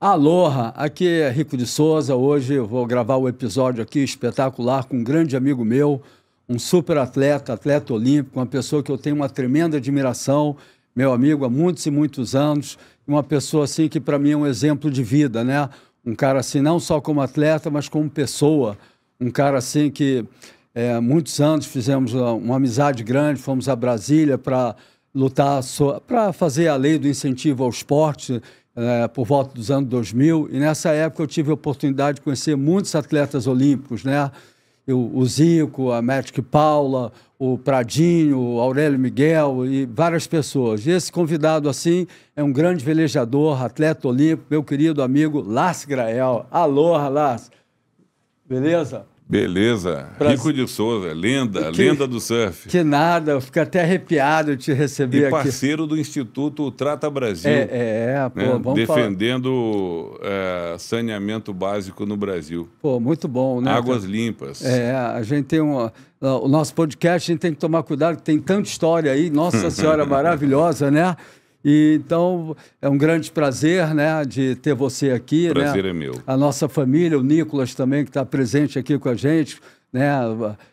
Aloha, aqui é Rico de Souza. Hoje eu vou gravar o um episódio aqui espetacular com um grande amigo meu, um super atleta, atleta olímpico, uma pessoa que eu tenho uma tremenda admiração, meu amigo há muitos e muitos anos, uma pessoa assim que para mim é um exemplo de vida, né? Um cara assim não só como atleta, mas como pessoa, um cara assim que é, muitos anos fizemos uma, uma amizade grande, fomos a Brasília para lutar so, para fazer a lei do incentivo ao esporte é, por volta dos anos 2000, e nessa época eu tive a oportunidade de conhecer muitos atletas olímpicos, né? Eu, o Zico, a Magic Paula, o Pradinho, o Aurélio Miguel e várias pessoas. E esse convidado, assim, é um grande velejador, atleta olímpico, meu querido amigo Lars Grael. Aloha, Lars. Beleza? Beleza. Pra... Rico de Souza, lenda, que... lenda do surf. Que nada, eu fico até arrepiado de te receber e parceiro aqui. do Instituto Trata Brasil. É, é, é pô, né? vamos Defendendo falar... é, saneamento básico no Brasil. Pô, muito bom, né? Águas limpas. É, a gente tem um... O nosso podcast, a gente tem que tomar cuidado, tem tanta história aí. Nossa Senhora, maravilhosa, né? E, então, é um grande prazer né, de ter você aqui. Né, prazer né? é meu. A nossa família, o Nicolas também, que está presente aqui com a gente, né?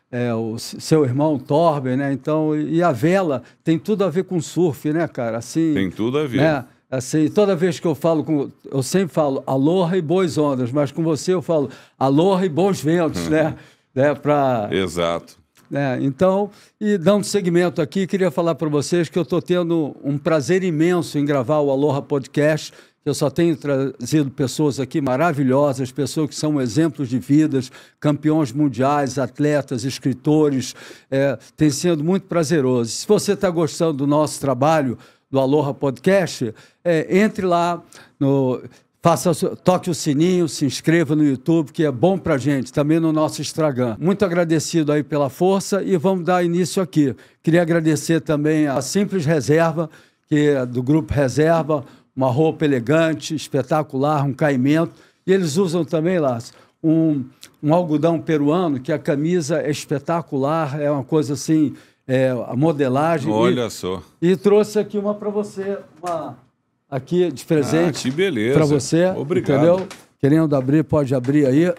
É, o seu irmão Torben, né? Então, e a vela tem tudo a ver com surf, né, cara? Assim, tem tudo a ver. Né? Assim, toda vez que eu falo com. Eu sempre falo aloha e boas ondas, mas com você eu falo aloha e bons ventos, hum. né? né? Pra... Exato. Né? então, e dando seguimento aqui, queria falar para vocês que eu estou tendo um prazer imenso em gravar o Aloha Podcast. Eu só tenho trazido pessoas aqui maravilhosas, pessoas que são exemplos de vidas, campeões mundiais, atletas, escritores. É, tem sido muito prazeroso. Se você está gostando do nosso trabalho, do Aloha Podcast, é, entre lá no Faça, toque o sininho, se inscreva no YouTube, que é bom para gente, também no nosso Instagram. Muito agradecido aí pela força e vamos dar início aqui. Queria agradecer também a Simples Reserva, que é do Grupo Reserva, uma roupa elegante, espetacular, um caimento. E eles usam também, Lácio, um, um algodão peruano, que a camisa é espetacular, é uma coisa assim, é, a modelagem. Olha e, só. E trouxe aqui uma para você, uma aqui de presente ah, para você. Obrigado. Entendeu? Querendo abrir, pode abrir aí.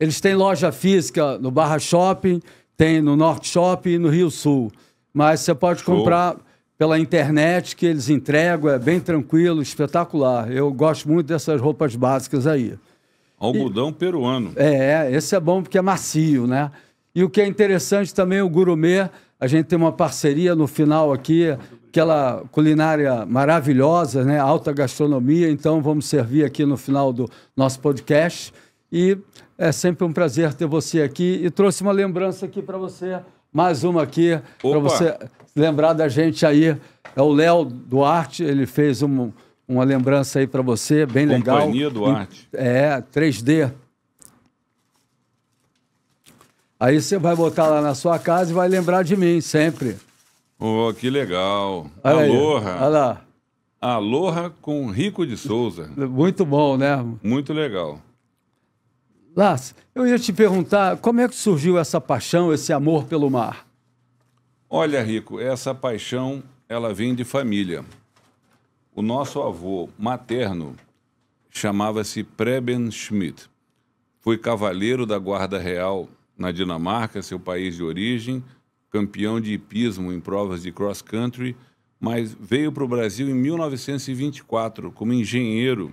Eles têm loja física no Barra Shopping, tem no Norte Shopping e no Rio Sul. Mas você pode Show. comprar pela internet que eles entregam, é bem tranquilo, espetacular. Eu gosto muito dessas roupas básicas aí. Algodão e, peruano. É, é esse é bom porque é macio, né? E o que é interessante também, o Gurumê, a gente tem uma parceria no final aqui, aquela culinária maravilhosa, né? alta gastronomia. Então, vamos servir aqui no final do nosso podcast. E é sempre um prazer ter você aqui. E trouxe uma lembrança aqui para você, mais uma aqui, para você lembrar da gente aí. É o Léo Duarte, ele fez um, uma lembrança aí para você, bem Companhia legal. Companhia Duarte. É, 3D. Aí você vai botar lá na sua casa e vai lembrar de mim sempre. Oh, que legal. Olha Aloha. Aí, olha lá. Aloha com Rico de Souza. Muito bom, né? Muito legal. Lás, eu ia te perguntar como é que surgiu essa paixão, esse amor pelo mar? Olha, Rico, essa paixão ela vem de família. O nosso avô materno chamava-se Preben Schmidt. Foi cavaleiro da Guarda Real na Dinamarca, seu país de origem, campeão de hipismo em provas de cross country, mas veio para o Brasil em 1924 como engenheiro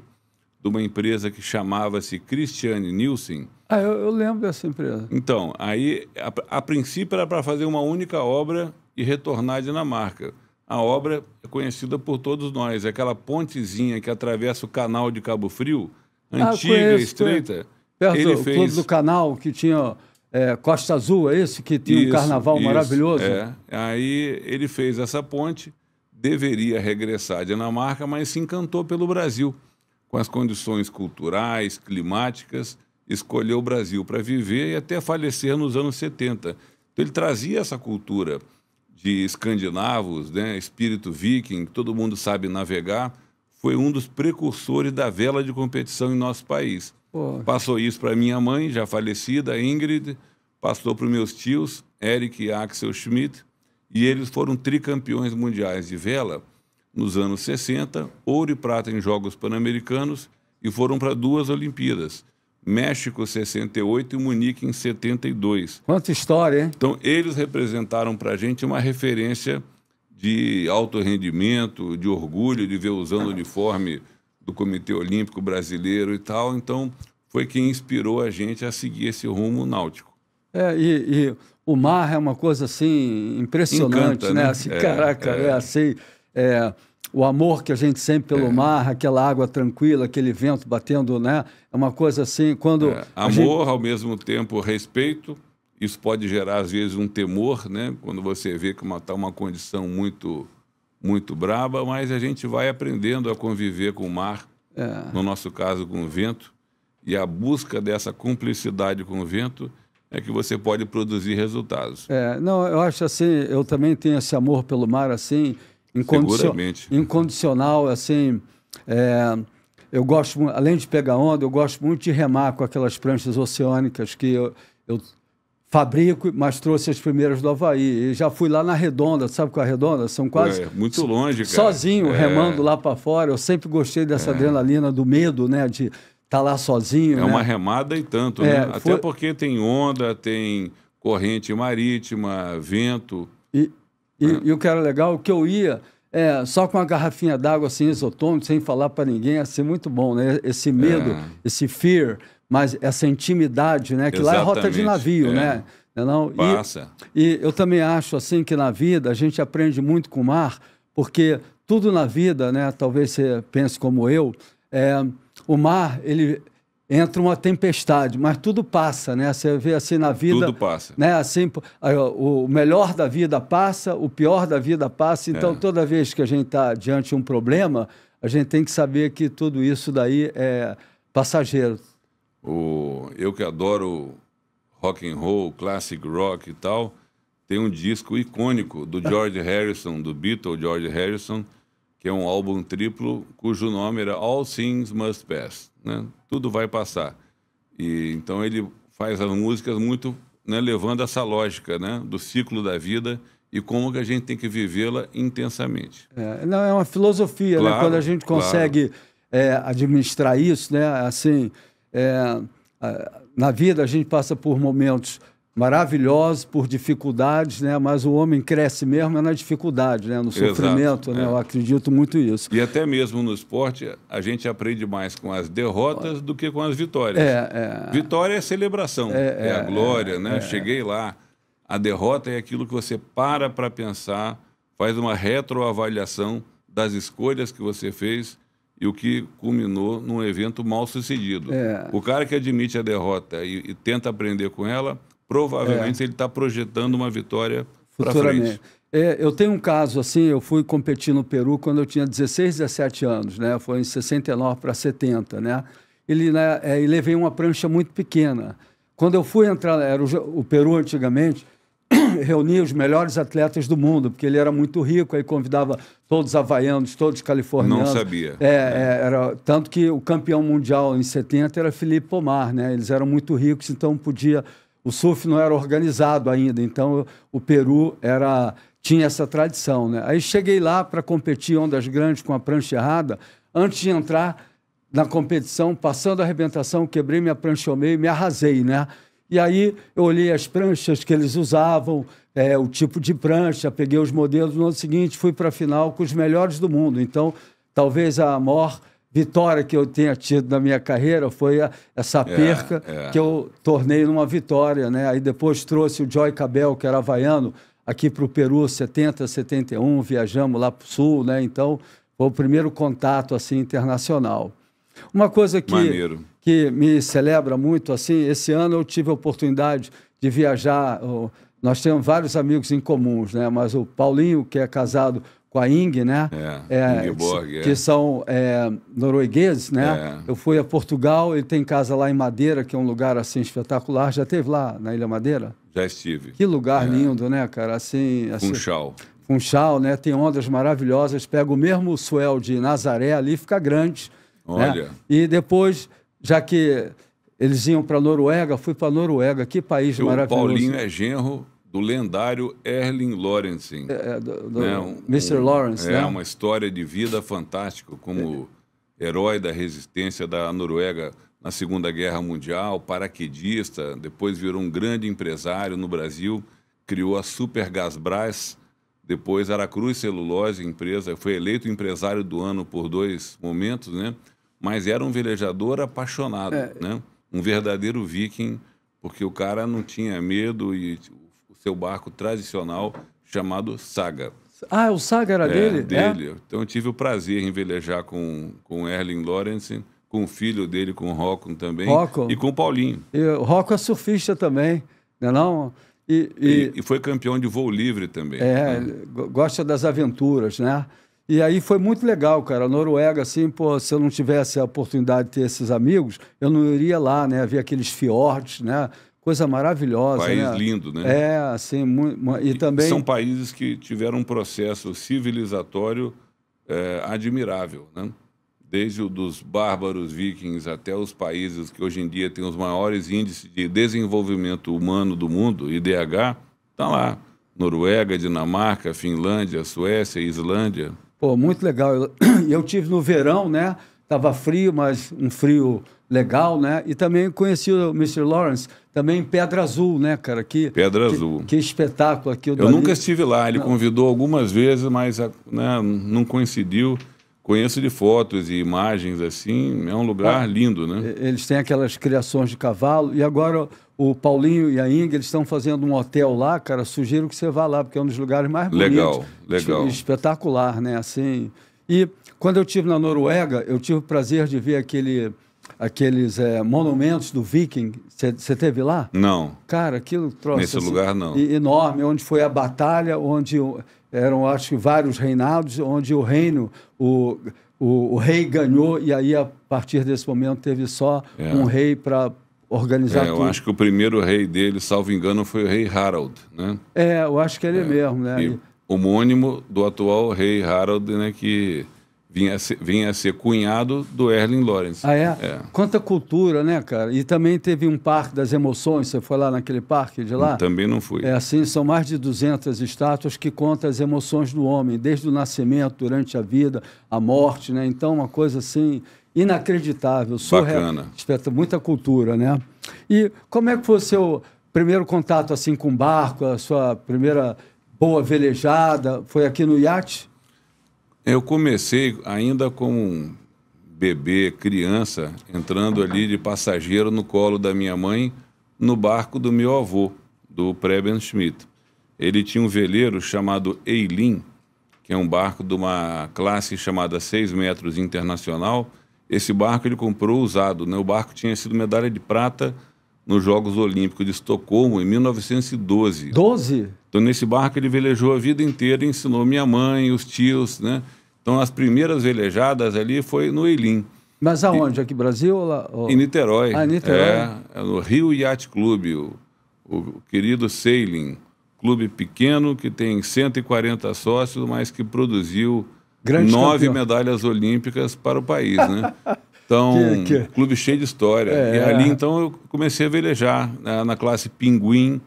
de uma empresa que chamava-se Christiane Nielsen. Ah, eu, eu, lembro dessa empresa. Então, aí, a, a princípio era para fazer uma única obra e retornar à Dinamarca. A obra é conhecida por todos nós, é aquela pontezinha que atravessa o canal de Cabo Frio, ah, antiga, ah, conheço, estreita. Perto ele fez... do canal que tinha é, Costa Azul, é esse que tinha isso, um carnaval isso, maravilhoso? É. Aí ele fez essa ponte, deveria regressar à Dinamarca, mas se encantou pelo Brasil, com as condições culturais, climáticas, escolheu o Brasil para viver e até falecer nos anos 70. Então ele trazia essa cultura de escandinavos, né, espírito viking, todo mundo sabe navegar, foi um dos precursores da vela de competição em nosso país. Pô. Passou isso para minha mãe, já falecida, Ingrid, passou para meus tios, Eric e Axel Schmidt, e eles foram tricampeões mundiais de vela nos anos 60, ouro e prata em Jogos Pan-Americanos, e foram para duas Olimpíadas. México 68 e Munique em 72. Quanta história, hein? Então, eles representaram para a gente uma referência de alto rendimento, de orgulho de ver usando o uniforme do Comitê Olímpico Brasileiro e tal. Então, foi quem inspirou a gente a seguir esse rumo náutico. É, e, e o mar é uma coisa assim impressionante, Encanta, né? né? Assim, é, caraca, é, é assim. É, o amor que a gente sente pelo é. mar, aquela água tranquila, aquele vento batendo, né? É uma coisa assim, quando... É. Amor, gente... ao mesmo tempo, respeito. Isso pode gerar, às vezes, um temor, né? Quando você vê que está uma, tá uma condição muito muito braba, mas a gente vai aprendendo a conviver com o mar, é. no nosso caso com o vento, e a busca dessa cumplicidade com o vento é que você pode produzir resultados. É, não, eu acho assim, eu também tenho esse amor pelo mar assim, incondicio incondicional, assim, é, eu gosto além de pegar onda, eu gosto muito de remar com aquelas pranchas oceânicas que eu, eu fabrico, mas trouxe as primeiras do Havaí. E já fui lá na Redonda, sabe qual é a Redonda? São quase. É, muito longe, cara. Sozinho, é. remando lá para fora. Eu sempre gostei dessa é. adrenalina, do medo, né? De estar tá lá sozinho. É né? uma remada e tanto, né? É, Até foi... porque tem onda, tem corrente marítima, vento. E, e, é. e o que era legal, que eu ia. É, só com uma garrafinha d'água assim, isotônica, sem falar para ninguém, assim, muito bom, né? Esse medo, é. esse fear, mas essa intimidade, né? Que Exatamente. lá é rota de navio, é. né? Não? É passa. E, e eu também acho assim que na vida a gente aprende muito com o mar, porque tudo na vida, né? Talvez você pense como eu, é, o mar ele entra uma tempestade, mas tudo passa, né? Você vê assim na vida, tudo passa, né? Assim, o melhor da vida passa, o pior da vida passa. Então é. toda vez que a gente está diante de um problema, a gente tem que saber que tudo isso daí é passageiro o, eu que adoro rock and roll, classic rock e tal, tem um disco icônico do George Harrison, do Beatle George Harrison, que é um álbum triplo cujo nome era All Things Must Pass, né? Tudo vai passar. E então ele faz as músicas muito né, levando essa lógica, né, do ciclo da vida e como que a gente tem que vivê-la intensamente. É, não é uma filosofia, né? claro, né? Quando a gente consegue claro. é, administrar isso, né? Assim, é, na vida a gente passa por momentos maravilhosos, por dificuldades, né? Mas o homem cresce mesmo é na dificuldade, né? No sofrimento, Exato, né? É. Eu acredito muito nisso. E até mesmo no esporte, a gente aprende mais com as derrotas do que com as vitórias. É, é... Vitória é celebração, é, é a é, glória, né? Cheguei lá. A derrota é aquilo que você para para pensar, faz uma retroavaliação das escolhas que você fez e o que culminou num evento mal sucedido. É. O cara que admite a derrota e, e tenta aprender com ela, provavelmente é. ele está projetando uma vitória para frente. É, eu tenho um caso assim, eu fui competir no Peru quando eu tinha 16, 17 anos, né? Foi em 69 para 70, né? Ele, né, ele é, levei uma prancha muito pequena. Quando eu fui entrar, era o, o Peru antigamente, reunia os melhores atletas do mundo, porque ele era muito rico, aí convidava todos havaianos, todos californianos. Não sabia. É, é. Era, tanto que o campeão mundial em 70 era Felipe Pomar, né? Eles eram muito ricos, então podia... O surf não era organizado ainda, então o Peru era tinha essa tradição, né? Aí cheguei lá para competir ondas grandes com a prancha errada. Antes de entrar na competição, passando a arrebentação, quebrei minha prancha ao meio, me arrasei, né? E aí eu olhei as pranchas que eles usavam, é, o tipo de prancha, peguei os modelos. No ano seguinte, fui para a final com os melhores do mundo. Então, talvez a maior vitória que eu tenha tido na minha carreira foi a, essa é, perca é, é. que eu tornei numa vitória, né? Aí depois trouxe o Joy Cabel, que era havaiano, aqui para o Peru, 70, 71, viajamos lá para o Sul, né? Então, foi o primeiro contato, assim, internacional. Uma coisa que... Maneiro que me celebra muito. Assim, esse ano eu tive a oportunidade de viajar. Nós temos vários amigos em comuns, né? Mas o Paulinho, que é casado com a Ing, né? É, é, Ingeborg, é. que são é, noruegueses, né? É. Eu fui a Portugal, ele tem casa lá em Madeira, que é um lugar assim espetacular. Já teve lá na Ilha Madeira? Já estive. Que lugar é. lindo, né, cara? Assim, assim Funchal. Funchal, né? Tem ondas maravilhosas. Pega o mesmo suel de Nazaré ali, fica grande. Né, Olha. Né? E depois já que eles iam para a Noruega, fui para a Noruega, que país maravilhoso maravilhoso. Paulinho é genro do lendário Erling Lorentzen. É, é do, do né? um, Mr. Lawrence, é, né? É uma história de vida fantástica, como é. herói da resistência da Noruega na Segunda Guerra Mundial, paraquedista, depois virou um grande empresário no Brasil, criou a Super Gasbras, depois Aracruz Celulose, empresa, foi eleito empresário do ano por dois momentos, né? mas era um velejador apaixonado, é. né? Um verdadeiro viking, porque o cara não tinha medo e o seu barco tradicional chamado Saga. Ah, o Saga era é, dele? É. Dele. É? Então eu tive o prazer em velejar com, com Erling Lorenzen, com o filho dele, com o Rocco também. Rocco. E com o Paulinho. E o Rocco é surfista também, né não é não? E, e... e, foi campeão de voo livre também. É, né? gosta das aventuras, né? E aí foi muito legal, cara. A Noruega, assim, pô, se eu não tivesse a oportunidade de ter esses amigos, eu não iria lá, né? Ver aqueles fiordes, né? Coisa maravilhosa. País né? lindo, né? É, assim, muito, e, e também... São países que tiveram um processo civilizatório é, admirável, né? Desde os bárbaros vikings até os países que hoje em dia têm os maiores índices de desenvolvimento humano do mundo, IDH, Tá lá. Noruega, Dinamarca, Finlândia, Suécia, Islândia, Pô, muito legal. Eu, tive no verão, né? Tava frio, mas um frio legal, né? E também conheci o Mr. Lawrence, também em Pedra Azul, né, cara? Que, Pedra Azul. Que espetáculo aqui. Eu, nunca estive lá, ele não. convidou algumas vezes, mas ah, né, não coincidiu conheço de fotos e imagens assim, é um lugar ah, lindo, né? Eles têm aquelas criações de cavalo e agora o Paulinho e a Inga eles estão fazendo um hotel lá, cara. Sugiro que você vá lá porque é um dos lugares mais bonitos. Legal, legal. Espetacular, né? Assim. E quando eu tive na Noruega, eu tive o prazer de ver aquele aqueles é, monumentos do Viking. Você teve lá? Não. Cara, aquilo trouxe. Nesse assim, lugar, não. Enorme, onde foi a batalha, onde eram, acho que, vários reinados, onde o reino, o, o, o, rei ganhou, e aí, a partir desse momento, teve só é. um rei para organizar é, tudo. Eu acho que o primeiro rei dele, salvo engano, foi o rei Harald, né? É, eu acho que ele é. mesmo, né? E homônimo do atual rei Harald, né, que vinha a ser, vinha a ser cunhado do Erling Lawrence. Ah, é? é? Quanta cultura, né, cara? E também teve um parque das emoções, você foi lá naquele parque de lá? também não fui. É assim, são mais de 200 estátuas que contam as emoções do homem, desde o nascimento, durante a vida, a morte, né? Então, uma coisa assim inacreditável, surreal. Bacana. Muita cultura, né? E como é que foi o seu primeiro contato assim com o barco, a sua primeira boa velejada? Foi aqui no iate? Eu comecei ainda como um bebê, criança, entrando ali de passageiro no colo da minha mãe, no barco do meu avô, do Preben Schmidt. Ele tinha um veleiro chamado Eilin, que é um barco de uma classe chamada 6 metros internacional. Esse barco ele comprou usado, né? O barco tinha sido medalha de prata nos Jogos Olímpicos de Estocolmo, em 1912. 12? Então, nesse barco, ele velejou a vida inteira e ensinou minha mãe, os tios, né? Então, as primeiras velejadas ali foi no Eilim. Mas aonde? E, aqui no Brasil? Ou lá, ou... Em Niterói. Ah, Niterói. É, é no Rio Yacht Clube, o, o querido Sailing. Clube pequeno que tem 140 sócios, mas que produziu Grande nove campeão. medalhas olímpicas para o país, né? Então, que, que... clube cheio de história. É... E ali, então, eu comecei a velejar né, na classe pinguim.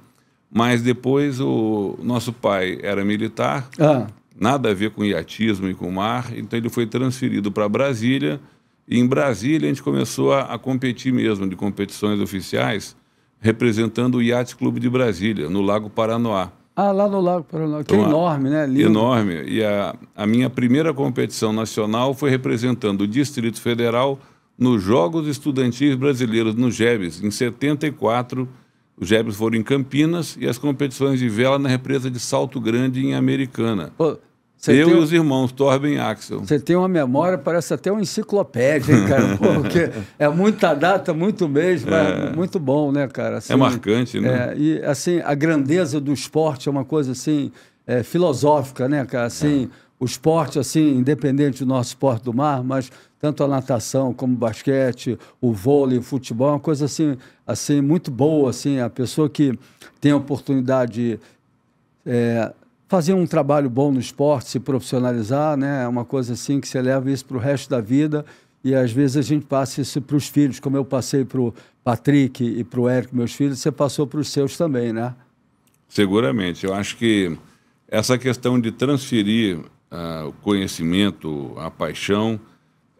Mas depois o nosso pai era militar, ah. nada a ver com iatismo e com mar, então ele foi transferido para Brasília. E em Brasília a gente começou a, a, competir mesmo, de competições oficiais, representando o Iate Clube de Brasília, no Lago Paranoá. Ah, lá no Lago Paranoá, então, que é então, enorme, né? Lindo. Enorme. E a, a minha primeira competição nacional foi representando o Distrito Federal nos Jogos Estudantis Brasileiros, no GEBES, em 74. Os Jebs foram em Campinas e as competições de vela na represa de Salto Grande, em Americana. Pô, eu e os irmãos Torben e Axel. Você tem uma memória, parece até uma enciclopédia, hein, cara? Pô, porque é muita data, muito mês, é... muito bom, né, cara? Assim, é marcante, né? É, e, assim, a grandeza do esporte é uma coisa, assim, é, filosófica, né, cara? Assim, é. o esporte, assim, independente do nosso esporte do mar, mas tanto a natação como o basquete, o vôlei, o futebol, uma coisa assim, assim muito boa, assim, a pessoa que tem a oportunidade de é, fazer um trabalho bom no esporte, se profissionalizar, né, é uma coisa assim que você leva isso para o resto da vida e às vezes a gente passa isso para os filhos, como eu passei para o Patrick e para o Eric, meus filhos, você passou para os seus também, né? Seguramente, eu acho que essa questão de transferir uh, o conhecimento, a paixão,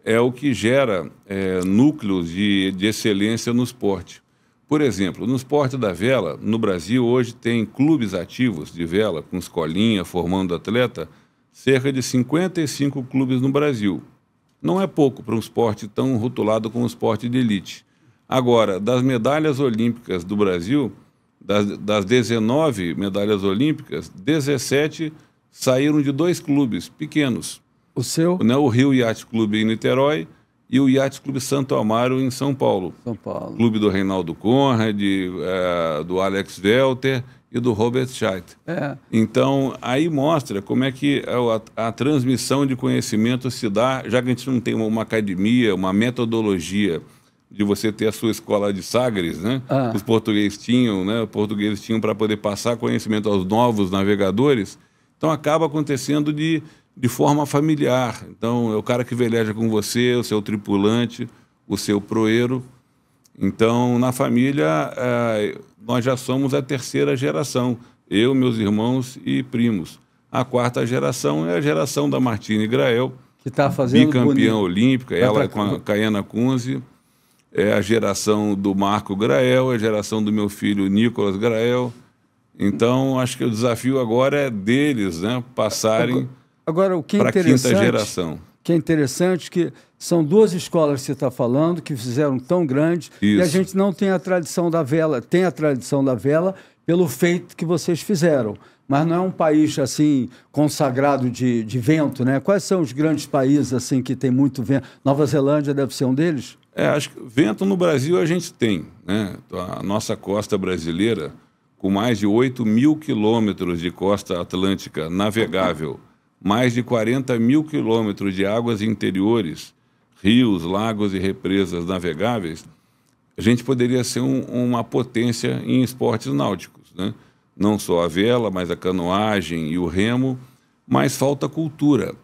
é o que gera é, núcleos de, de excelência no esporte. Por exemplo, no esporte da vela, no Brasil hoje tem clubes ativos de vela, com escolinha, formando atleta, cerca de 55 clubes no Brasil. Não é pouco para um esporte tão rotulado como o esporte de elite. Agora, das medalhas olímpicas do Brasil, das, das 19 medalhas olímpicas, 17 saíram de dois clubes pequenos. O seu? Né, o Rio Yacht Clube em Niterói e o Yacht Clube Santo Amaro em São Paulo. São Paulo. Clube do Reinaldo Conrad, é, do Alex Welter e do Robert Scheidt. É. Então, aí mostra como é que é a, a, transmissão de conhecimento se dá, já que a gente não tem uma, uma academia, uma metodologia de você ter a sua escola de Sagres, né? Ah. Os portugueses tinham, né? Os portugueses tinham para poder passar conhecimento aos novos navegadores. Então, acaba acontecendo de de forma familiar. Então, é o cara que veleja com você, o seu tripulante, o seu proeiro. Então, na família, é, nós já somos a terceira geração. Eu, meus irmãos e primos. A quarta geração é a geração da Martine Grael, que está fazendo bicampeã olímpica, ela pra... com a Caiana Kunze é a geração do Marco Grael, é a geração do meu filho Nicolas Grael. Então, acho que o desafio agora é deles, né? Passarem Agora, o que é interessante... quinta geração. que é interessante que são duas escolas que você está falando, que fizeram tão grande, Isso. e a gente não tem a tradição da vela. Tem a tradição da vela pelo feito que vocês fizeram. Mas não é um país, assim, consagrado de, de vento, né? Quais são os grandes países, assim, que tem muito vento? Nova Zelândia deve ser um deles? É, acho que vento no Brasil a gente tem, né? A nossa costa brasileira, com mais de 8 mil quilômetros de costa atlântica navegável mais de 40 mil quilômetros de águas interiores, rios, lagos e represas navegáveis, a gente poderia ser um, uma potência em esportes náuticos, né? não só a vela, mas a canoagem e o remo, mas falta cultura.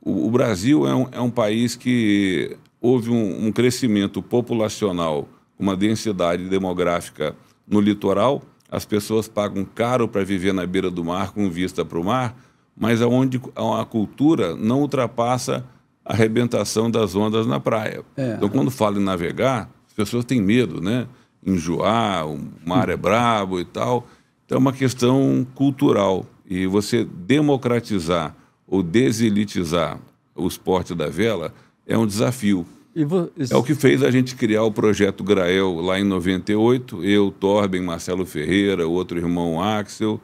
O, o Brasil é um, é um, país que houve um, um crescimento populacional, uma densidade demográfica no litoral, as pessoas pagam caro para viver na beira do mar com vista para o mar, mas aonde a cultura não ultrapassa a arrebentação das ondas na praia. É. Então, quando fala em navegar, as pessoas têm medo, né? Enjoar, o mar é brabo e tal. Então, é uma questão cultural. E você democratizar ou deselitizar o esporte da vela é um desafio. Vou... É o que fez a gente criar o projeto Grael lá em 98, eu, Torben, Marcelo Ferreira, outro irmão Axel,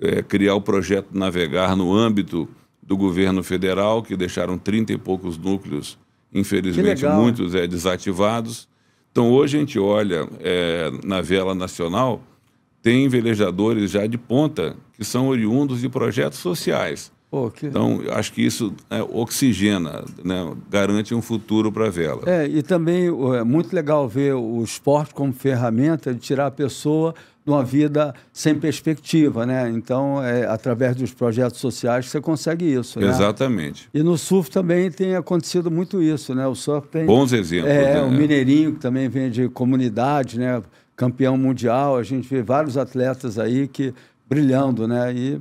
é, criar o projeto Navegar no âmbito do governo federal, que deixaram 30 e poucos núcleos, infelizmente muitos é, desativados. Então, hoje a gente olha é, na vela nacional, tem velejadores já de ponta que são oriundos de projetos sociais. Pô, que... Então, acho que isso é, oxigena, né? garante um futuro para a vela. É, e também é muito legal ver o esporte como ferramenta de tirar a pessoa de uma vida sem perspectiva, né? Então, é através dos projetos sociais que você consegue isso, né? Exatamente. E no surf também tem acontecido muito isso, né? O surf tem... Bons exemplos, É, né? o Mineirinho, que também vem de comunidade, né? Campeão mundial, a gente vê vários atletas aí que brilhando, né? E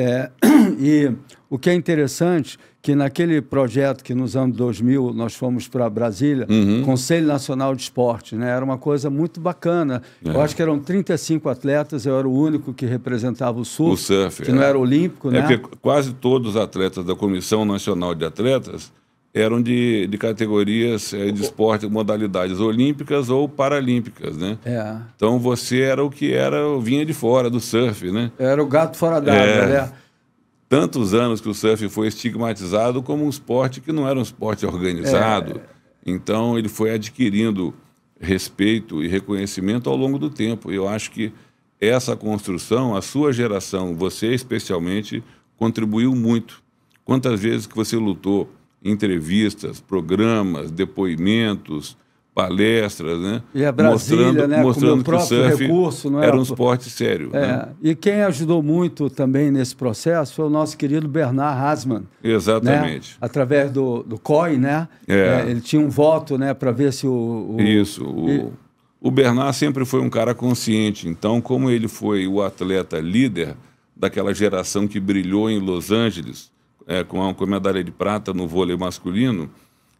é, e o que é interessante, que naquele projeto que nos anos 2000 nós fomos para Brasília, uhum. Conselho Nacional de Esporte, né? era uma coisa muito bacana. É. Eu acho que eram 35 atletas, eu era o único que representava o sul o surf que é. não era olímpico. É né? porque quase todos os atletas da Comissão Nacional de Atletas eram de, de categorias eh, de esporte, modalidades olímpicas ou paralímpicas, né? É. Então você era o que era, vinha de fora do surf, né? Era o gato fora d'água, é. né? Tantos anos que o surf foi estigmatizado como um esporte que não era um esporte organizado. É. Então ele foi adquirindo respeito e reconhecimento ao longo do tempo. Eu acho que essa construção, a sua geração, você especialmente, contribuiu muito. Quantas vezes que você lutou entrevistas, programas, depoimentos, palestras, né? E a Brasília, mostrando, né? Mostrando que o surf recurso, não era, é? era um esporte sério. É. Né? E quem ajudou muito também nesse processo foi o nosso querido Bernard Hasman. Né? Exatamente. Né? Através do, do COI, né? É. É, ele tinha um voto, né? Para ver se o... o... Isso. O, e... o Bernard sempre foi um cara consciente. Então, como ele foi o atleta líder daquela geração que brilhou em Los Angeles é, com, a, com a medalha de prata no vôlei masculino,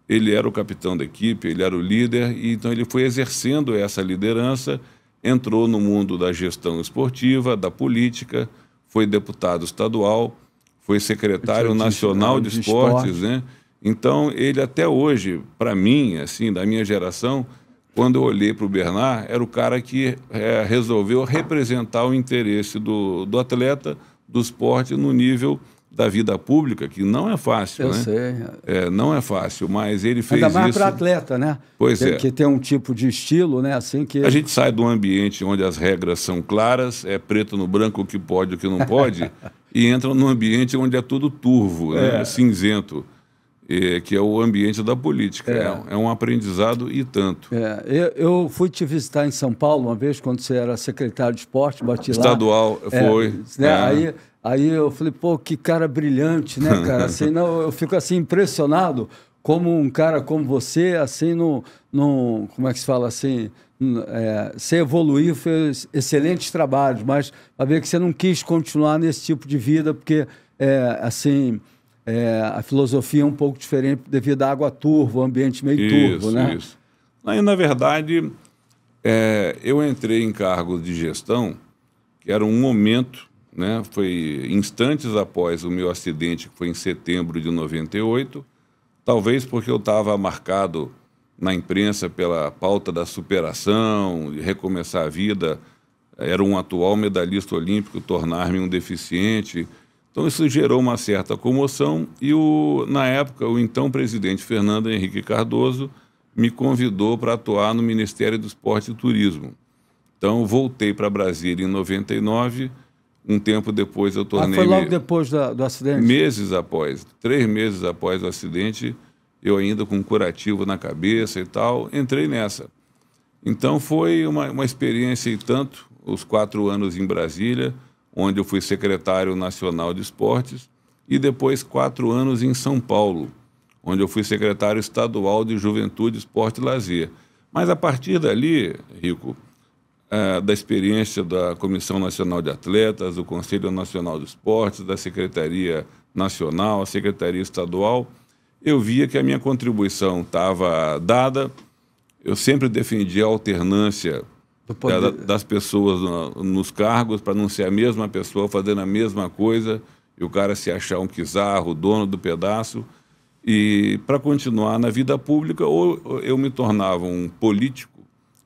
ele era o capitão da equipe, ele era o líder, e então ele foi exercendo essa liderança, entrou no mundo da gestão esportiva, da política, foi deputado estadual, foi secretário disse, nacional né, de, de esportes, esporte. né? Então, ele até hoje, para mim, assim, da minha geração, quando eu olhei para o Bernard, era o cara que é, resolveu representar o interesse do, do atleta, do esporte, no nível da vida pública, que não é fácil, Eu né? sei. É, não é fácil, mas ele fez Ainda mais isso... para atleta, né? Pois tem, é. Que tem um tipo de estilo, né? Assim que... A gente sai de um ambiente onde as regras são claras, é preto no branco o que pode e o que não pode, e entra num ambiente onde é tudo turvo, né? É. cinzento. É, que é o ambiente da política. É. é, é um aprendizado e tanto. É, eu, eu, fui te visitar em São Paulo uma vez, quando você era secretário de esporte, bati Estadual, lá. Estadual, é, foi. Né, ah. aí Aí eu falei, pô, que cara brilhante, né, cara? Assim, não, eu fico assim impressionado como um cara como você, assim, não, não como é que se fala assim, é, você evoluiu, fez excelentes trabalhos, mas para ver que você não quis continuar nesse tipo de vida, porque, é, assim, é, a filosofia é um pouco diferente devido à água turva, o ambiente meio isso, turvo, né? Isso. Aí, na verdade, é, eu entrei em cargo de gestão, que era um momento né? Foi instantes após o meu acidente, que foi em setembro de 98, talvez porque eu estava marcado na imprensa pela pauta da superação, de recomeçar a vida, era um atual medalhista olímpico, tornar-me um deficiente. Então isso gerou uma certa comoção e o, na época o então presidente Fernando Henrique Cardoso me convidou para atuar no Ministério do Esporte e Turismo. Então voltei para Brasília em 99 um tempo depois eu tornei. Ah, foi logo depois da, do acidente? Meses após, três meses após o acidente, eu ainda com um curativo na cabeça e tal, entrei nessa. Então foi uma, uma experiência e tanto, os quatro anos em Brasília, onde eu fui secretário nacional de esportes, e depois quatro anos em São Paulo, onde eu fui secretário estadual de Juventude, Esporte e Lazer. Mas a partir dali, Rico, é, da experiência da Comissão Nacional de Atletas, do Conselho Nacional de Esportes, da Secretaria Nacional, a Secretaria Estadual, eu via que a minha contribuição estava dada. Eu sempre defendi a alternância poder... da, das pessoas no, nos cargos para não ser a mesma pessoa fazendo a mesma coisa e o cara se achar um quizarro, dono do pedaço. E para continuar na vida pública, ou eu me tornava um político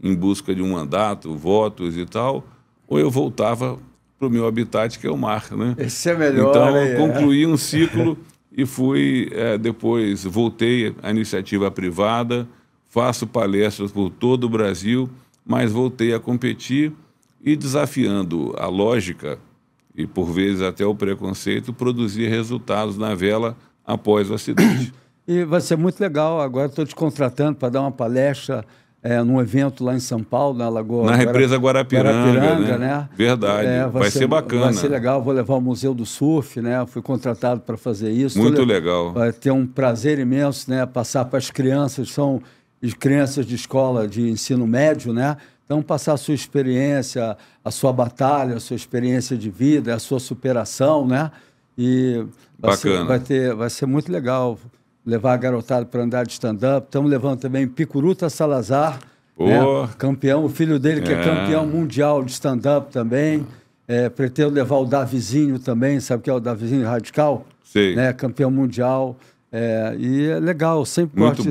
em busca de um mandato, votos e tal, ou eu voltava para o meu habitat, que é o mar. Né? Esse é melhor. Então, eu é. concluí um ciclo e fui, é, depois, voltei à iniciativa privada, faço palestras por todo o Brasil, mas voltei a competir e desafiando a lógica e, por vezes, até o preconceito, produzir resultados na vela após o acidente. E vai ser muito legal. Agora estou te contratando para dar uma palestra é, num evento lá em São Paulo, na Lagoa. Na represa Guarapiranga. Guarapiranga né? né? Verdade. É, vai, vai ser, ser, bacana. Vai ser legal, vou levar o Museu do Surf, né? Fui contratado para fazer isso. Muito legal. Vai ter um prazer imenso, né? Passar para as crianças, são crianças de escola de ensino médio, né? Então, passar a sua experiência, a sua batalha, a sua experiência de vida, a sua superação, né? E vai, Bacana. Ser, vai, ter, vai ser muito legal levar a garotada para andar de stand-up. Estamos levando também Picuruta Salazar, né? campeão, o filho dele que é, é campeão mundial de stand-up também. É, pretendo levar o Davizinho também, sabe o que é o Davizinho Radical? Sim. Né? Campeão mundial. É, e é legal, sempre Muito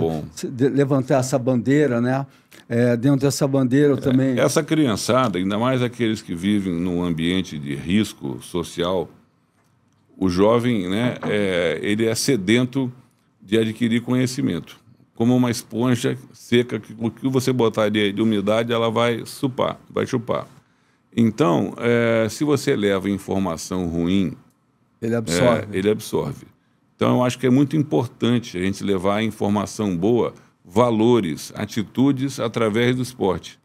de, levantar essa bandeira, né? É, dentro dessa bandeira é, também. Essa criançada, ainda mais aqueles que vivem num ambiente de risco social, o jovem, né, é, ele é sedento de adquirir conhecimento. Como uma esponja seca, que o que você botar de, de umidade, ela vai supar, vai chupar. Então, é, se você leva informação ruim, ele absorve. É, ele absorve. Então, eu acho que é muito importante a gente levar informação boa, valores, atitudes através do esporte.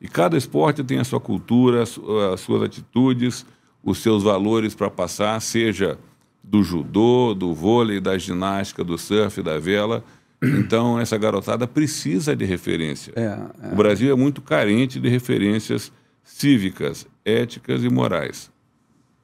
E cada esporte tem a sua cultura, as suas atitudes, os seus valores para passar, seja do judô, do vôlei, da ginástica, do surf, da vela. Então, essa garotada precisa de referência. É, é. O Brasil é muito carente de referências cívicas, éticas e morais.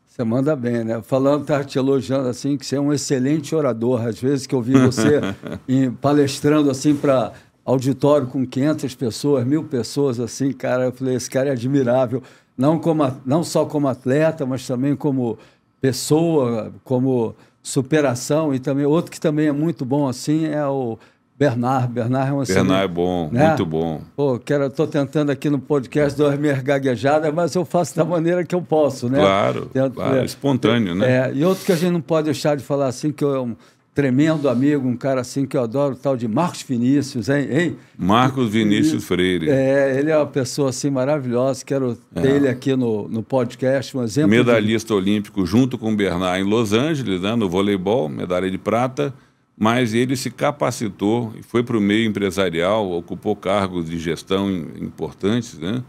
Você manda bem, né? Falando, tá te elogiando assim, que você é um excelente orador. Às vezes que eu vi você em, palestrando assim para auditório com 500 pessoas, mil pessoas assim, cara, eu falei, esse cara é admirável. Não, como, não só como atleta, mas também como pessoa, como superação e também outro que também é muito bom assim é o Bernard. Bernard é um assim, Bernard é bom, né? muito bom. Pô, quero, tô tentando aqui no podcast dar gaguejada, mas eu faço da maneira que eu posso, né? Claro, Tento, claro é, espontâneo, né? É, e outro que a gente não pode deixar de falar assim, que eu, tremendo amigo, um cara assim que eu adoro, tal de Marcos Vinícius, hein? hein? Marcos Vinícius Freire. É, ele é uma pessoa assim maravilhosa, quero é. ter é. ele aqui no, no podcast, um exemplo. Medalhista de... olímpico junto com o Bernard em Los Angeles, né, no voleibol, medalha de prata, mas ele se capacitou e foi para o meio empresarial, ocupou cargos de gestão importantes, né?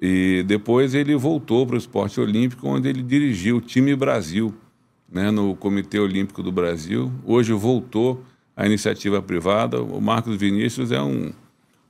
E depois ele voltou para o esporte olímpico, onde ele dirigiu o time Brasil né, no Comitê Olímpico do Brasil. Hoje voltou a iniciativa privada. O Marcos Vinícius é um,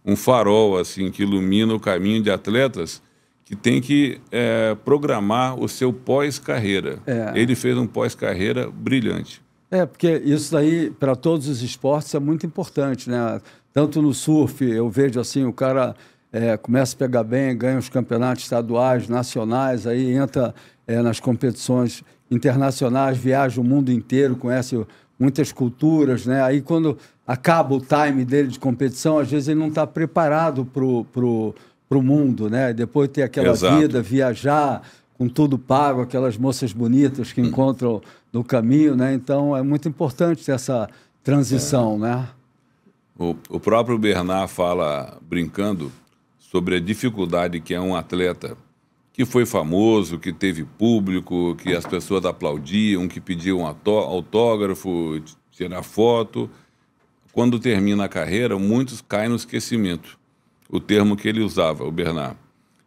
um farol assim que ilumina o caminho de atletas que tem que é, programar o seu pós-carreira. É. Ele fez um pós-carreira brilhante. É, porque isso aí para todos os esportes, é muito importante, né? Tanto no surf, eu vejo assim, o cara é, começa a pegar bem, ganha os campeonatos estaduais, nacionais, aí entra é, nas competições internacionais, viaja o mundo inteiro, conhece muitas culturas, né? Aí quando acaba o time dele de competição, às vezes ele não está preparado para o mundo, né? Depois ter aquela Exato. vida, viajar com tudo pago, aquelas moças bonitas que hum. encontram no caminho, né? Então é muito importante essa transição, é. né? O, o próprio Bernard fala, brincando, sobre a dificuldade que é um atleta que foi famoso, que teve público, que as pessoas aplaudiam, que pediam autógrafo, tirar foto. Quando termina a carreira, muitos caem no esquecimento. O termo que ele usava, o Bernard.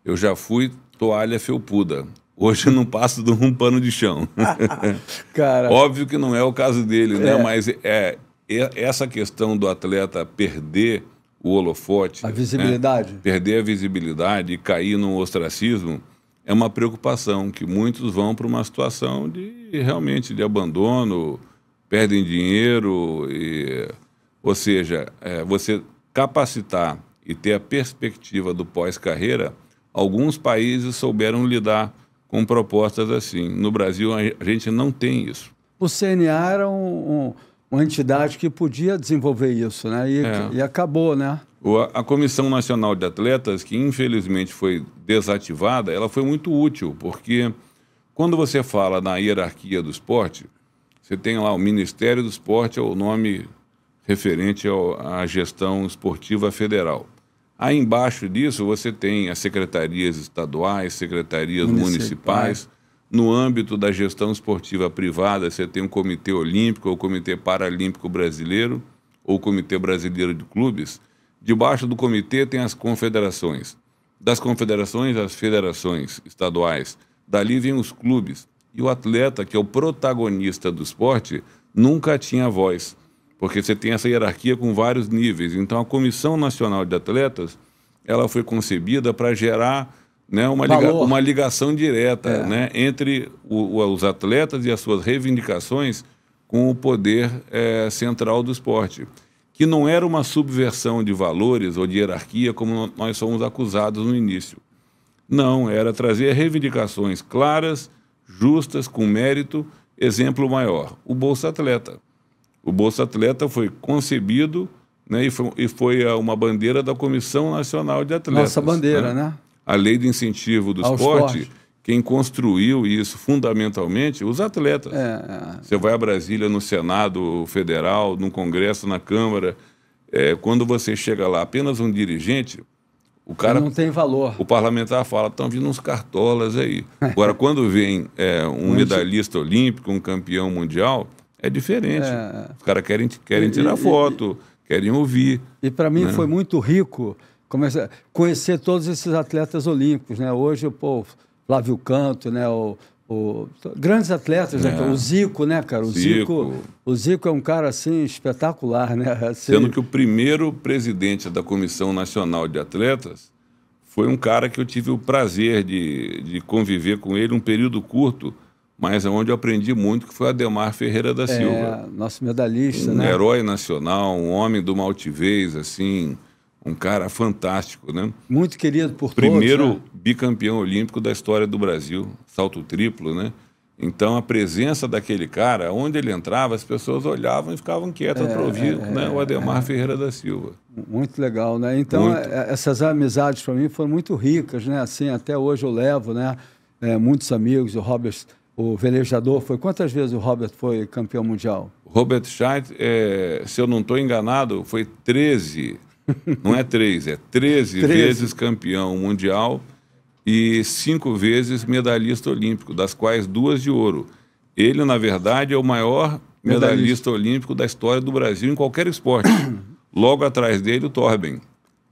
Eu já fui toalha felpuda. Hoje eu não passo de um pano de chão. Óbvio que não é o caso dele, né? É. Mas é, é, essa questão do atleta perder o holofote. A visibilidade. Né? Perder a visibilidade e cair no ostracismo é uma preocupação, que muitos vão para uma situação de realmente de abandono, perdem dinheiro, e, ou seja, é, você capacitar e ter a perspectiva do pós-carreira, alguns países souberam lidar com propostas assim. No Brasil, a gente não tem isso. O CNA era um, um, uma entidade que podia desenvolver isso, né? E, é. e acabou, né? A Comissão Nacional de Atletas, que infelizmente foi desativada, ela foi muito útil, porque quando você fala na hierarquia do esporte, você tem lá o Ministério do Esporte, é o nome referente à gestão esportiva federal. Aí embaixo disso você tem as secretarias estaduais, secretarias Municipal. municipais. No âmbito da gestão esportiva privada, você tem o Comitê Olímpico, o Comitê Paralímpico Brasileiro, ou o Comitê Brasileiro de Clubes Debaixo do comitê tem as confederações. Das confederações, as federações estaduais. Dali vêm os clubes. E o atleta, que é o protagonista do esporte, nunca tinha voz, porque você tem essa hierarquia com vários níveis. Então, a Comissão Nacional de Atletas ela foi concebida para gerar né, uma, liga, uma ligação direta é. né, entre o, o, os atletas e as suas reivindicações com o poder é, central do esporte que não era uma subversão de valores ou de hierarquia como nós somos acusados no início. Não, era trazer reivindicações claras, justas, com mérito. Exemplo maior: o Bolsa Atleta. O Bolsa Atleta foi concebido né, e, foi, e foi ah, uma bandeira da Comissão Nacional de Atletas. Nossa bandeira, né? né? A lei de incentivo do esporte, esporte quem construiu isso fundamentalmente, os atletas. É, é, Você vai a Brasília no Senado Federal, no Congresso, na Câmara. É, quando você chega lá, apenas um dirigente, o cara. Não tem valor. O parlamentar fala, estão vindo uns cartolas aí. Agora, quando vem é, um medalhista olímpico, um campeão mundial, é diferente. É. Os caras querem, querem tirar foto, querem ouvir. E para mim né? foi muito rico conhecer todos esses atletas olímpicos. Né? Hoje, o povo Flávio Canto, né? O, o, grandes atletas, né? É. O Zico, né, cara? O Zico. Zico. o Zico é um cara assim espetacular, né? Assim... Sendo que o primeiro presidente da Comissão Nacional de Atletas foi um cara que eu tive o prazer de, de conviver com ele um período curto, mas é onde eu aprendi muito, que foi Ademar Ferreira da é, Silva. É, nosso medalhista, um né? Um herói nacional, um homem de uma altivez, assim, um cara fantástico, né? Muito querido por Primeiro todos. Primeiro né? bicampeão olímpico da história do Brasil, salto triplo, né? Então a presença daquele cara, onde ele entrava, as pessoas olhavam e ficavam quietas é, para ouvir é, né? É, o Ademar é, Ferreira da Silva. Muito legal, né? Então muito. É, essas amizades para mim foram muito ricas, né? Assim até hoje eu levo, né? É, muitos amigos, o Robert, o velejador foi quantas vezes o Robert foi campeão mundial? Robert Scheidt, se eu não estou enganado, foi 13 Não é três, é 13, 13 vezes campeão mundial e cinco vezes medalhista olímpico, das quais duas de ouro. Ele, na verdade, é o maior medalhista, medalhista olímpico da história do Brasil em qualquer esporte. Logo atrás dele, o Torben.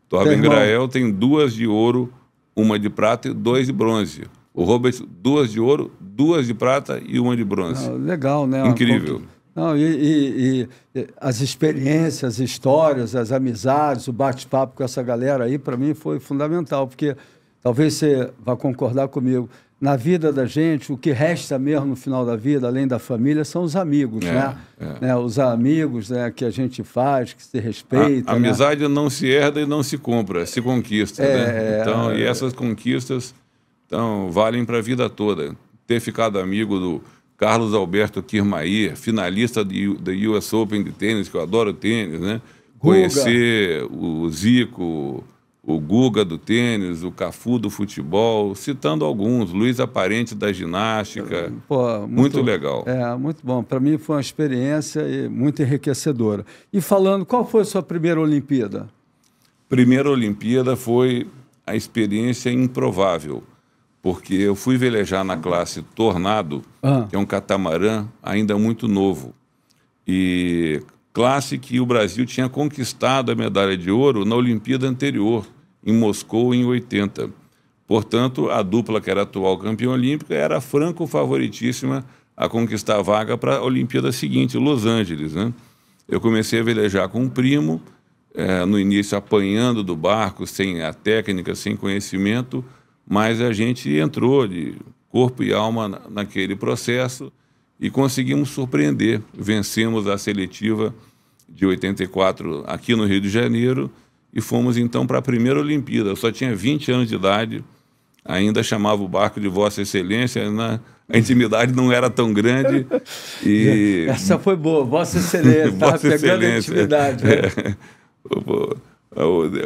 Torben tem Grael tem duas de ouro, uma de prata e dois de bronze. O Robert, duas de ouro, duas de prata e uma de bronze. Ah, legal, né? Incrível. Não, e, e, e, as experiências, as histórias, as amizades, o bate-papo com essa galera aí, para mim foi fundamental, porque talvez você vá concordar comigo. Na vida da gente, o que resta mesmo no final da vida, além da família, são os amigos, é, né? É. né? Os amigos né, que a gente faz, que se respeita. A, a né? amizade não se herda e não se compra, se conquista. Né? É, né? então, e essas conquistas então, valem para a vida toda. Ter ficado amigo do Carlos Alberto Kirmair, finalista do da US Open de tênis, que eu adoro tênis, né? Guga. Conhecer o Zico, o Guga do tênis, o Cafu do futebol, citando alguns, Luiz Aparente da ginástica. É, pô, muito, muito, legal. É, muito bom. Para mim foi uma experiência muito enriquecedora. E falando, qual foi a sua primeira Olimpíada? Primeira Olimpíada foi a experiência improvável porque eu fui velejar na classe Tornado, uhum. que é um catamarã ainda muito novo. E classe que o Brasil tinha conquistado a medalha de ouro na Olimpíada anterior, em Moscou, em 80. Portanto, a dupla que era atual campeã olímpica era franco favoritíssima a conquistar a vaga para a Olimpíada seguinte, Los Angeles. Né? Eu comecei a velejar com um primo, é, no início apanhando do barco, sem a técnica, sem conhecimento mas a gente entrou de corpo e alma naquele processo e conseguimos surpreender. Vencemos a seletiva de 84 aqui no Rio de Janeiro e fomos então para a primeira Olimpíada. Eu só tinha 20 anos de idade, ainda chamava o barco de Vossa Excelência, na, né? a intimidade não era tão grande. E... Essa foi boa, Vossa Excelência, estava pegando a intimidade. Né? É.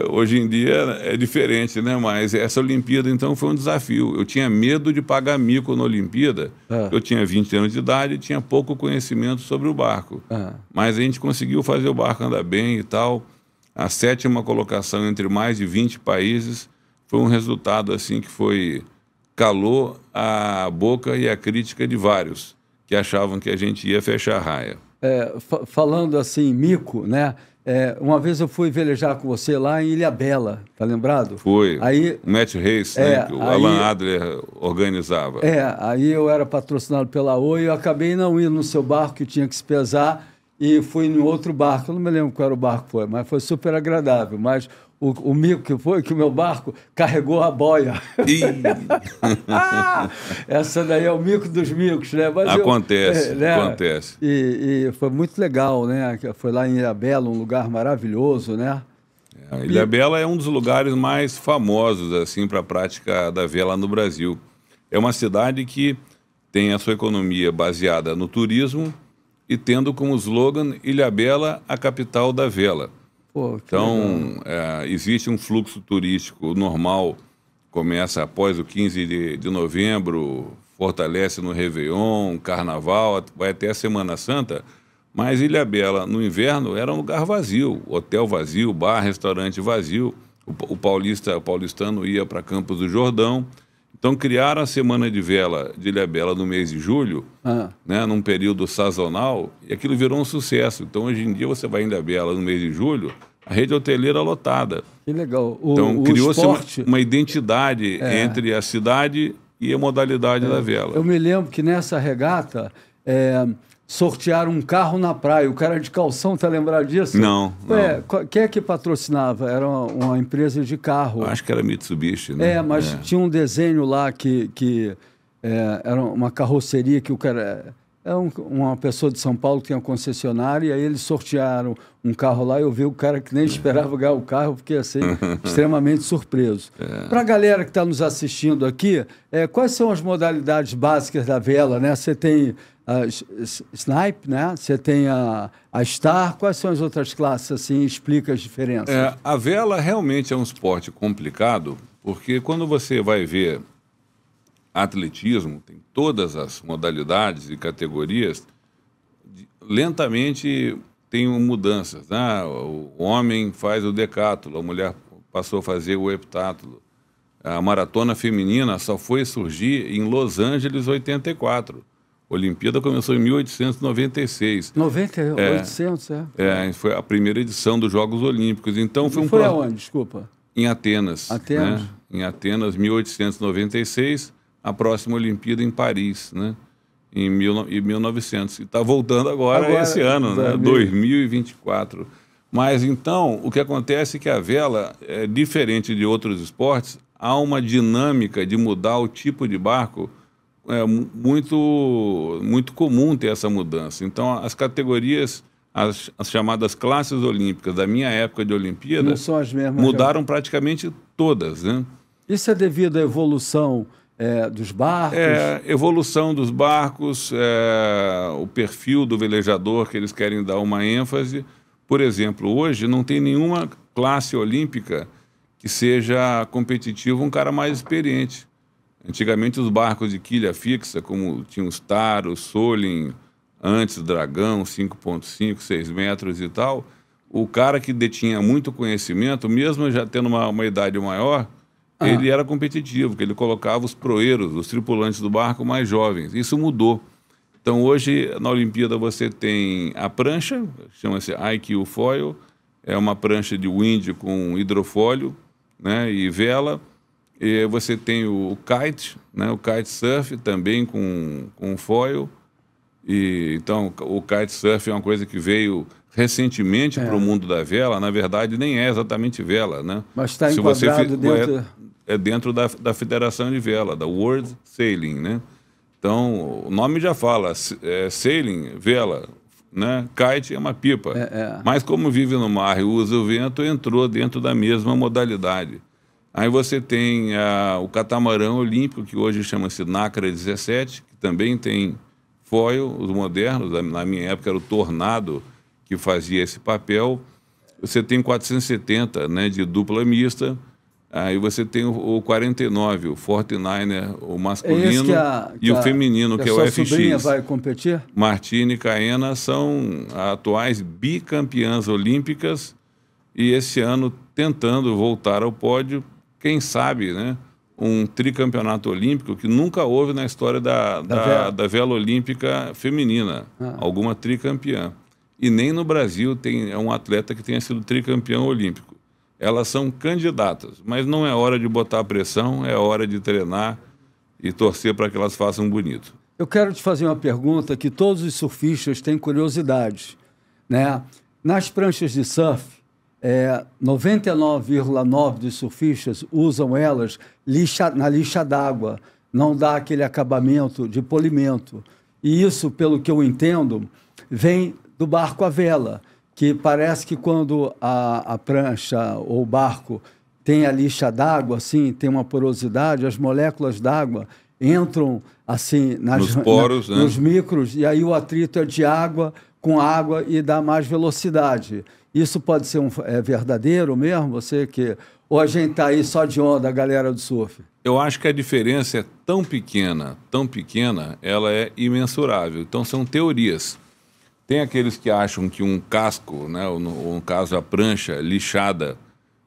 Hoje em dia é diferente, né? Mas essa Olimpíada, então, foi um desafio. Eu tinha medo de pagar mico na Olimpíada. Ah. Eu tinha 20 anos de idade e tinha pouco conhecimento sobre o barco. Ah. Mas a gente conseguiu fazer o barco andar bem e tal. A sétima colocação entre mais de 20 países foi um resultado, assim, que foi... Calou a boca e a crítica de vários que achavam que a gente ia fechar a raia é, fa falando assim, mico, né? É, uma vez eu fui velejar com você lá em Ilha Bela, tá lembrado? Foi. Aí, o Matt Reis, né, é, né, que o aí, Alan Adler organizava. É, aí eu era patrocinado pela Oi, eu acabei não indo no seu barco que tinha que se pesar e fui em outro barco. Eu não me lembro qual era o barco foi, mas foi super agradável. Mas o, o mico que foi, que o meu barco carregou a boia. essa daí é o mico dos micos, né? Mas acontece, eu, é, né? acontece. E, e, foi muito legal, né? Foi lá em Ilhabela, um lugar maravilhoso, né? É, Ilhabela é um dos lugares mais famosos, assim, para a prática da vela no Brasil. É uma cidade que tem a sua economia baseada no turismo e tendo como slogan Ilhabela, a capital da vela. Pô, então, é, existe um fluxo turístico normal, começa após o 15 de, de novembro, fortalece no Réveillon, Carnaval, vai até a Semana Santa, mas Ilha Bela, no inverno, era um lugar vazio, hotel vazio, bar, restaurante vazio. O, o paulista, o paulistano ia para Campos do Jordão, então criaram a semana de vela de Ilha Bela no mês de julho, ah. né, num período sazonal, e aquilo virou um sucesso. Então hoje em dia você vai em Ilha Bela no mês de julho, a rede hoteleira é lotada. Que legal. O, então criou-se esporte... uma, uma, identidade é. entre a cidade e a modalidade é. da vela. Eu me lembro que nessa regata é, sortearam um carro na praia. O cara de calção, tá lembrado disso? Não. É, quem é que patrocinava? Era uma, uma empresa de carro. Eu acho que era Mitsubishi, né? É, mas é. tinha um desenho lá que, que é, era uma carroceria que o cara. É, é um, uma pessoa de São Paulo que tinha um concessionário, e aí eles sortearam um carro lá. Eu vi o cara que nem esperava ganhar o carro, porque assim, extremamente surpreso. É. Para a galera que está nos assistindo aqui, é, quais são as modalidades básicas da vela? Né? Você tem a ah, Snipe, né? Você tem a, a Star. Quais são as outras classes, assim? Explica as diferenças. É, a vela realmente é um esporte complicado, porque quando você vai ver atletismo, tem todas as modalidades e categorias, lentamente tem mudanças. Né? O homem faz o decátulo, a mulher passou a fazer o heptátulo. A maratona feminina só foi surgir em Los Angeles 84 Olimpíada começou em 1896. 90, é, 800, é. é. Foi a primeira edição dos Jogos Olímpicos. Então foi e um foi pro... aonde, desculpa? Em Atenas. Né? Atenas. Né? Em Atenas, 1896. A próxima Olimpíada em Paris, né? Em, mil, em 1900. E está voltando agora, agora esse ano, né? 2024. Mas então, o que acontece é que a vela, é diferente de outros esportes, há uma dinâmica de mudar o tipo de barco é, muito, muito comum ter essa mudança. Então, as categorias, as, as, chamadas classes olímpicas da minha época de Olimpíada, Não são as mesmas, mudaram já. praticamente todas. Né? Isso é devido à evolução é, dos barcos? É, evolução dos barcos, é, o perfil do velejador que eles querem dar uma ênfase. Por exemplo, hoje não tem nenhuma classe olímpica que seja competitivo um cara mais experiente. Antigamente, os barcos de quilha fixa, como tinha o Star, o Solin, antes o Dragão, 5,5, 6 metros e tal, o cara que detinha muito conhecimento, mesmo já tendo uma, uma idade maior, ah. ele era competitivo, porque ele colocava os proeiros, os tripulantes do barco mais jovens. Isso mudou. Então, hoje, na Olimpíada, você tem a prancha, chama-se IQ Foil, é uma prancha de wind com hidrofólio né, e vela e você tem o, o kite, né? o kitesurf também com, com foil. E, então, o kitesurf é uma coisa que veio recentemente é. para o mundo da vela. Na verdade, nem é exatamente vela, né? Mas está enquadrado você, é dentro... É, é dentro da, da Federação de Vela, da World Sailing, né? Então, o nome já fala, é, sailing, vela, né? Kite é uma pipa. É, é. Mas como vive no mar e usa o vento, entrou dentro da mesma modalidade. Aí você tem ah, o catamarão olímpico, que hoje chama-se Nacra 17, que também tem foil, os modernos, na minha época era o Tornado que fazia esse papel. Você tem 470 né, de dupla mista, aí você tem o, o 49, o 49 o masculino é a, e o a, feminino, que, é que é o FX. sobrinha vai competir? Martini e Caena são atuais bicampeãs olímpicas e esse ano tentando voltar ao pódio quem sabe, né? um tricampeonato olímpico que nunca houve na história da, da, da, vela. da vela. olímpica feminina, ah. alguma tricampeã. E nem no Brasil tem é um atleta que tenha sido tricampeão olímpico. Elas são candidatas, mas não é hora de botar pressão, é hora de treinar e torcer para que elas façam bonito. Eu quero te fazer uma pergunta que todos os surfistas têm curiosidade. Né? Nas pranchas de surf, é, 99,9% dos surfistas usam elas lixa, na lixa d'água, não dá aquele acabamento de polimento. E isso, pelo que eu entendo, vem do barco à vela, que parece que quando a, a prancha ou o barco tem a lixa d'água, assim, tem uma porosidade, as moléculas d'água entram assim nas, nos poros, na, né? nos micros, e aí o atrito é de água, com água e dá mais velocidade. Isso pode ser um, é, verdadeiro mesmo? Você que. Ou a gente está aí só de onda, a galera do surf? Eu acho que a diferença é tão pequena, tão pequena, ela é imensurável. Então são teorias. Tem aqueles que acham que um casco, né, ou no, caso a prancha lixada,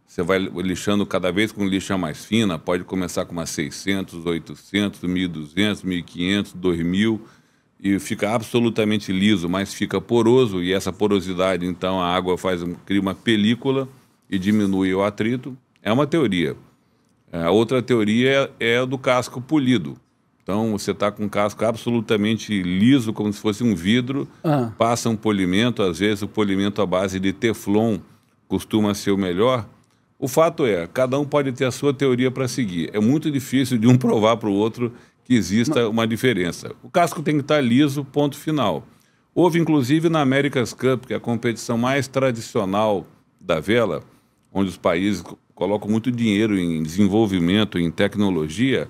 você vai lixando cada vez com lixa mais fina, pode começar com uma 600, 800, 1200, 1500, 2000 e fica absolutamente liso, mas fica poroso e essa porosidade, então a água faz cria uma película e diminui o atrito. É uma teoria. A é, outra teoria é, é, a do casco polido. Então você está com um casco absolutamente liso, como se fosse um vidro. Ah. Passa um polimento, às vezes o polimento à base de teflon costuma ser o melhor. O fato é, cada um pode ter a sua teoria para seguir. É muito difícil de um provar para o outro que exista uma diferença. O casco tem que estar liso, ponto final. Houve, inclusive, na America's Cup, que é a competição mais tradicional da vela, onde os países colocam muito dinheiro em desenvolvimento, em tecnologia,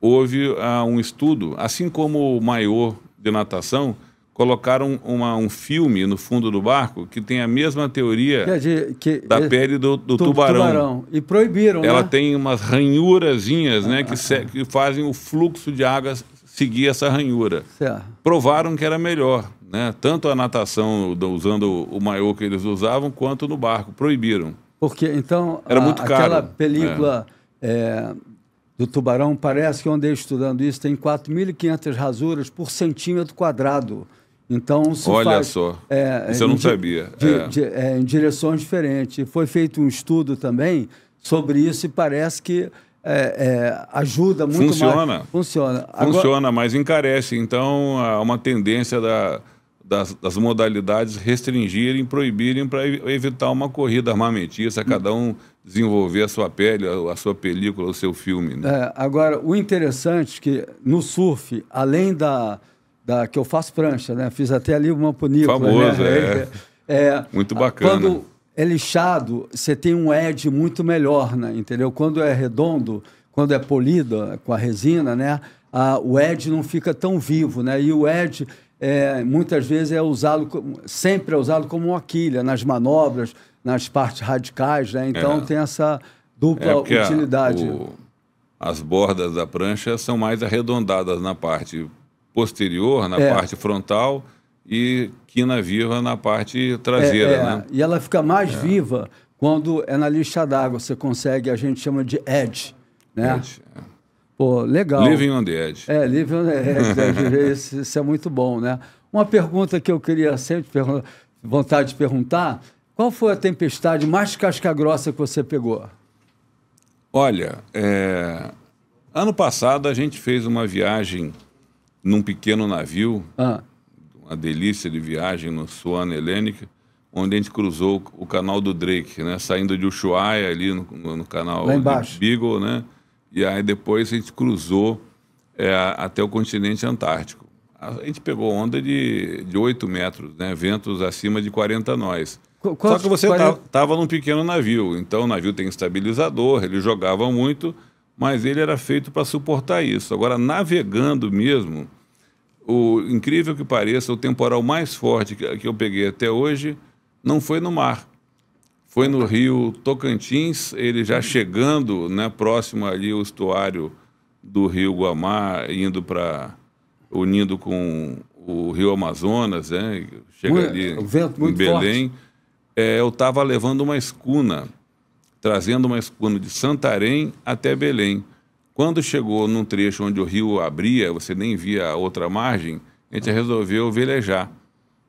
houve ah, um estudo, assim como o maior de natação, colocaram uma, um filme no fundo do barco que tem a mesma teoria que de, que, da é, pele do, do tu, tubarão. tubarão. E proibiram, Ela né? tem umas ranhurazinhas, ah, né, que, ah, que, fazem o fluxo de água seguir essa ranhura. Certo. Provaram que era melhor, né? Tanto a natação usando o maiô que eles usavam, quanto no barco. Proibiram. Porque, então, era a, muito caro, aquela película... É. é do tubarão, parece que eu estudando isso, tem 4.500 rasuras por centímetro quadrado. Então, se Olha faz, só. É, Isso eu não sabia. é. é, em direções diferentes. Foi feito um estudo também sobre isso e parece que é, é ajuda muito funciona. mais. Funciona. Funciona, funciona, mas encarece. Então, há uma tendência da, das, das, modalidades restringirem, proibirem para evitar uma corrida armamentista, cada um desenvolver a sua pele, a, a sua película, o seu filme. Né? É, agora, o interessante é que no surf, além da da, que eu faço prancha, né? Fiz até ali uma punícula. Né? Famoso, né? é. é. Muito bacana. Quando é lixado, você tem um edge muito melhor, né? Entendeu? Quando é redondo, quando é polido é, com a resina, né? A, o edge não fica tão vivo, né? E o edge é, muitas vezes é usado, sempre é usado como uma quilha nas manobras, nas partes radicais, né? Então é. tem essa dupla é, utilidade. A, o, as bordas da prancha são mais arredondadas na parte posterior, na é. parte frontal, e quina viva na parte é, traseira, é, né? E ela fica mais é. viva quando é na lixa d'água. Você consegue, a gente chama de edge, né? Edge, é. Pô, legal. Living on the edge. É, living on the edge. Né, isso, isso é muito bom, né? Uma pergunta que eu queria sempre vontade de perguntar, qual foi a tempestade mais casca-grossa que você pegou? Olha, é... ano passado a gente fez uma viagem num pequeno navio, ah. uma delícia de viagem no Suana Helênica, onde a gente cruzou o canal do Drake, né? Saindo de Ushuaia ali no, no canal de Beagle, né? E aí depois a gente cruzou é, até o continente Antártico. A gente pegou onda de, de 8 metros, né? Ventos acima de 40 nós. Qu Só que você tá, estava num pequeno navio, então o navio tem estabilizador, ele jogava muito, mas ele era feito para suportar isso. Agora, navegando mesmo, o incrível que pareça, o temporal mais forte que, que eu peguei até hoje não foi no mar. Foi no rio Tocantins, ele já chegando né, próximo ali ao estuário do rio Guamá, indo para. unindo com o rio Amazonas, né? Chega ali vento muito em Belém. É, eu estava levando uma escuna, trazendo uma escuna de Santarém até Belém. Quando chegou num trecho onde o rio abria, você nem via a outra margem, a gente resolveu velejar.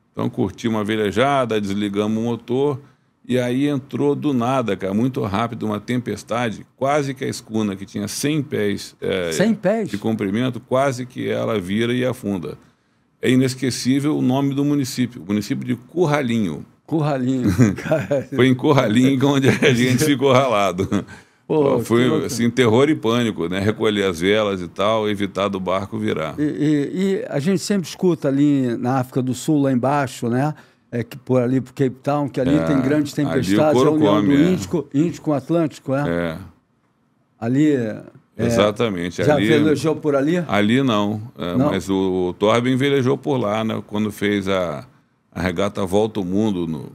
Então curti uma velejada, desligamos o motor e aí entrou do nada, cara, muito rápido, uma tempestade, quase que a escuna, que tinha 100 pés, é, 100 pés? de comprimento, quase que ela vira e afunda. É inesquecível o nome do município, o município de Curralinho. Curralinho. Foi em Curralinho onde a gente ficou ralado. Pô, então, fui assim, terror e pânico, né? Recolher as velas e tal, evitar do barco virar. E, e, e, a gente sempre escuta ali na África do Sul, lá embaixo, né? É, que por ali pro Cape Town, que ali é, tem grandes tempestades, ali o é a união come, do é. Índico, Índico com Atlântico, é? É. Ali. É, Exatamente. Já ali, velejou por ali? Ali não, é, não. Mas o, o Torben velejou por lá, né? Quando fez a, a regata Volta ao Mundo no,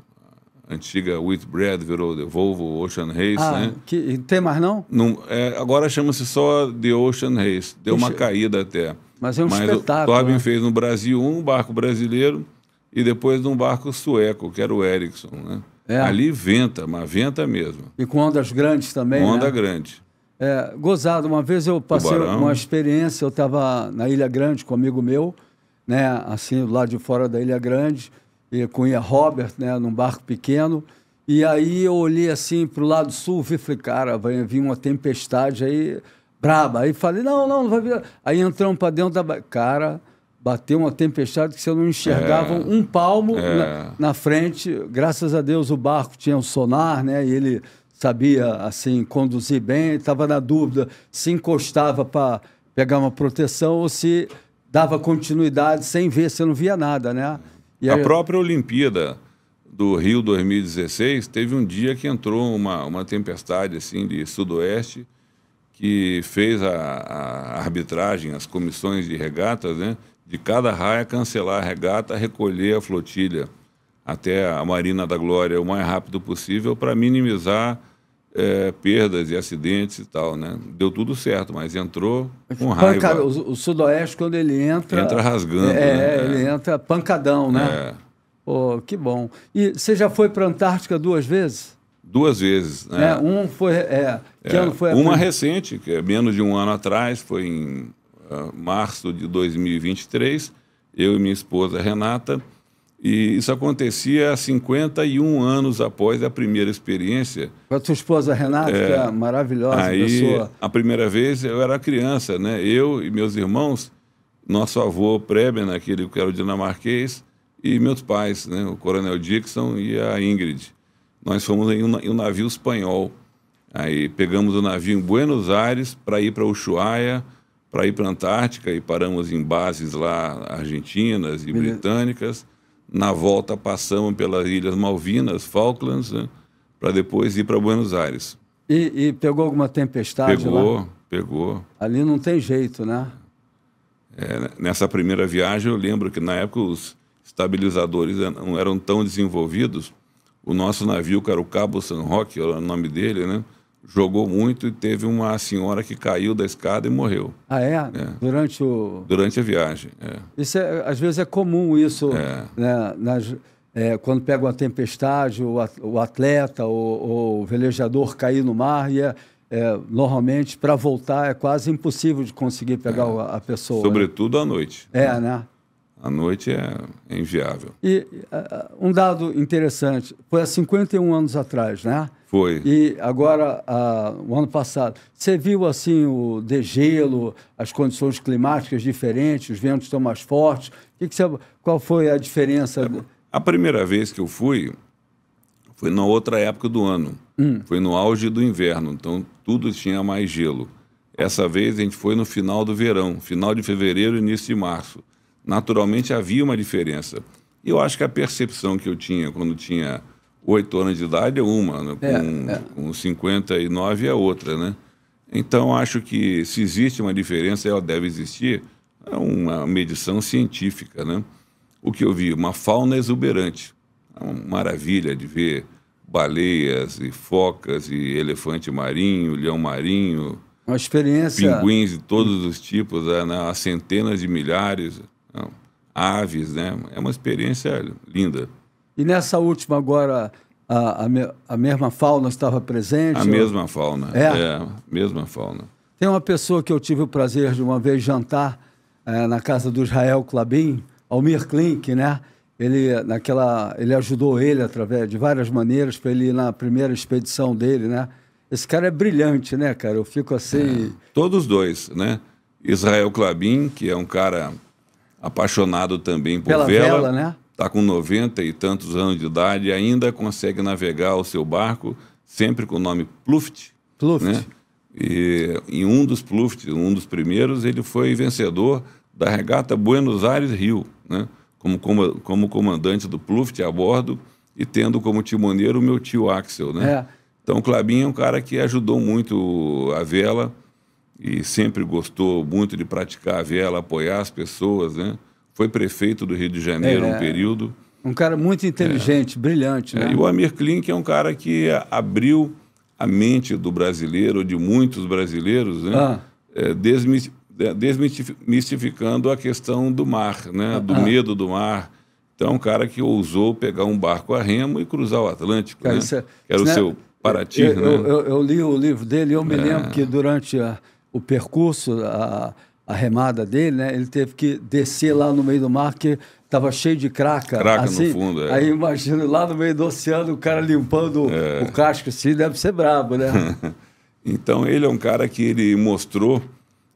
antiga Whitbread virou The Volvo Ocean Race, ah, né? Que, tem mais não? não é, agora chama-se só The Ocean Race. Deu uma caída até. Mas é um Mas espetáculo. O Tobin né? fez no Brasil um barco brasileiro e depois um barco sueco, que era o Ericsson, né? É. Ali venta, mas venta mesmo. E com ondas grandes também, com onda né? grande. É, gozado, uma vez eu passei Tubarão. uma experiência, eu estava na Ilha Grande com um amigo meu, né? Assim, lá de fora da Ilha Grande e Ian Robert, né, num barco pequeno. E aí eu olhei assim para o lado sul, vi, falei, cara, vai vir uma tempestade aí braba. Aí falei, não, não, não vai vir. Aí entramos para dentro da. Cara, bateu uma tempestade que você não enxergava é. um palmo é. na, na, frente. Graças a Deus o barco tinha um sonar, né? E ele sabia, assim, conduzir bem. Estava na dúvida se encostava para pegar uma proteção ou se dava continuidade sem ver, você não via nada, né? E a aí... própria Olimpíada do Rio 2016 teve um dia que entrou uma, uma tempestade assim de sudoeste que fez a, a arbitragem, as comissões de regatas, né, de cada raia cancelar a regata, recolher a flotilha até a Marina da Glória o mais rápido possível para minimizar é, perdas e acidentes e tal, né? Deu tudo certo, mas entrou com raiva. O, o, Sudoeste, quando ele entra... Entra rasgando, É, né? é. ele entra pancadão, né? É. Oh, que bom. E você já foi para a Antártica duas vezes? Duas vezes, né? É, um foi... É, que é, ano foi? Uma recente, que é menos de um ano atrás, foi em uh, março de 2023. Eu e minha esposa Renata e isso acontecia 51 anos após a primeira experiência. Com a sua esposa Renata, é, que é maravilhosa aí, pessoa. A primeira vez eu era criança, né? Eu e meus irmãos, nosso avô Preben, aquele que era o dinamarquês, e meus pais, né? O Coronel Dixon e a Ingrid. Nós fomos em um, em um navio espanhol. Aí pegamos o navio em Buenos Aires para ir para Ushuaia, para ir para a Antártica e paramos em bases lá argentinas e britânicas na volta passamos pelas Ilhas Malvinas, Falklands, né? para depois ir para Buenos Aires. E, e, pegou alguma tempestade pegou, lá? Pegou, Ali não tem jeito, né? É, nessa primeira viagem, eu lembro que na época os estabilizadores não eram tão desenvolvidos. O nosso navio, que era o Cabo San Roque, era o nome dele, né? jogou muito e teve uma senhora que caiu da escada e morreu. Ah, é? é. Durante o... Durante a viagem, é. Isso é, às vezes é comum isso, é. né? Nas, é, quando pega uma tempestade, o atleta ou, o velejador cair no mar e é, é normalmente, para voltar, é quase impossível de conseguir pegar é. a pessoa. Né? Sobretudo né? à noite. É, né? né? À noite é, inviável. E uh, um dado interessante, foi há 51 anos atrás, né? Foi. E agora, o ano passado, você viu assim o degelo, as condições climáticas diferentes, os ventos estão mais fortes. Que que você, qual foi a diferença? A, é, a, primeira vez que eu fui foi na outra época do ano. Hum. Foi no auge do inverno, então tudo tinha mais gelo. Essa vez a gente foi no final do verão, final de fevereiro, início de março. Naturalmente havia uma diferença. Eu acho que a percepção que eu tinha quando tinha oito anos de idade é uma, né? É, com, é, é. com 59 é outra, né? Então, acho que se existe uma diferença, ela deve existir, é uma medição científica, né? O que eu vi, uma fauna exuberante, é uma maravilha de ver baleias e focas e elefante marinho, leão marinho, uma experiência. Pinguins de todos os tipos, é, né? Há centenas de milhares, aves, né? É uma experiência linda. E nessa última agora, a, a, me, a mesma fauna estava presente? A ou... mesma fauna, é? é, mesma fauna. Tem uma pessoa que eu tive o prazer de uma vez jantar é, na casa do Israel Klabin, Almir Klink, né? Ele, naquela, ele ajudou ele através de várias maneiras para ele ir na primeira expedição dele, né? Esse cara é brilhante, né, cara? Eu fico assim. É, todos dois, né? Israel Klabin, que é um cara apaixonado também por Pela vela, vela né? está com 90 e tantos anos de idade e ainda consegue navegar o seu barco, sempre com o nome Pluft. Pluft. Né? E em um dos Pluft, um dos primeiros, ele foi vencedor da regata Buenos Aires-Rio, né? como, como, como comandante do Pluft a bordo e tendo como timoneiro o meu tio Axel. Né? É. Então, o Clabinho é um cara que ajudou muito a vela e sempre gostou muito de praticar a vela, apoiar as pessoas, né? foi prefeito do Rio de Janeiro é, um período. Um cara muito inteligente, é. brilhante. Né? É, e o Amir Klink é um cara que abriu a mente do brasileiro, de muitos brasileiros, né? Ah. É, desmistificando é, a questão do mar, né? Ah, do ah. medo do mar. Então, é um cara que ousou pegar um barco a remo e cruzar o Atlântico. Cara, né? isso é- Era o né? seu Paraty. Eu, né? eu, eu, eu, li o livro dele e eu me lembro que durante a, o percurso... A, a remada dele, né? Ele teve que descer lá no meio do mar, que estava cheio de craca. Craca assim, no fundo, é. Aí imagina lá no meio do oceano o cara limpando é. o casco assim, deve ser brabo, né? então ele é um cara que ele mostrou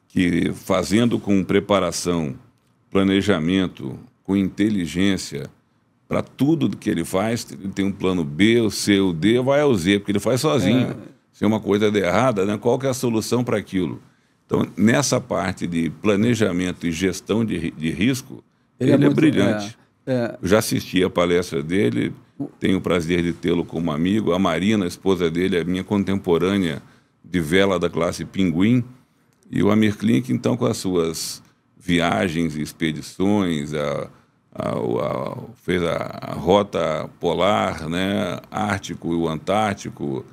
que fazendo com preparação, planejamento, com inteligência, para tudo que ele faz, ele tem um plano B, o C, o D, vai ao Z, porque ele faz sozinho. É. Se uma coisa der errada, né? qual que é a solução para aquilo? Então, nessa parte de planejamento e gestão de, de risco, ele, é ele é, é, brilhante. É, é... Eu já assisti a palestra dele, tenho o prazer de tê-lo como amigo. A Marina, a esposa dele, é minha contemporânea de vela da classe Pinguim. E o Amir Klink, então, com as suas viagens e expedições, a, a, a, fez a, rota polar, né, Ártico e o Antártico,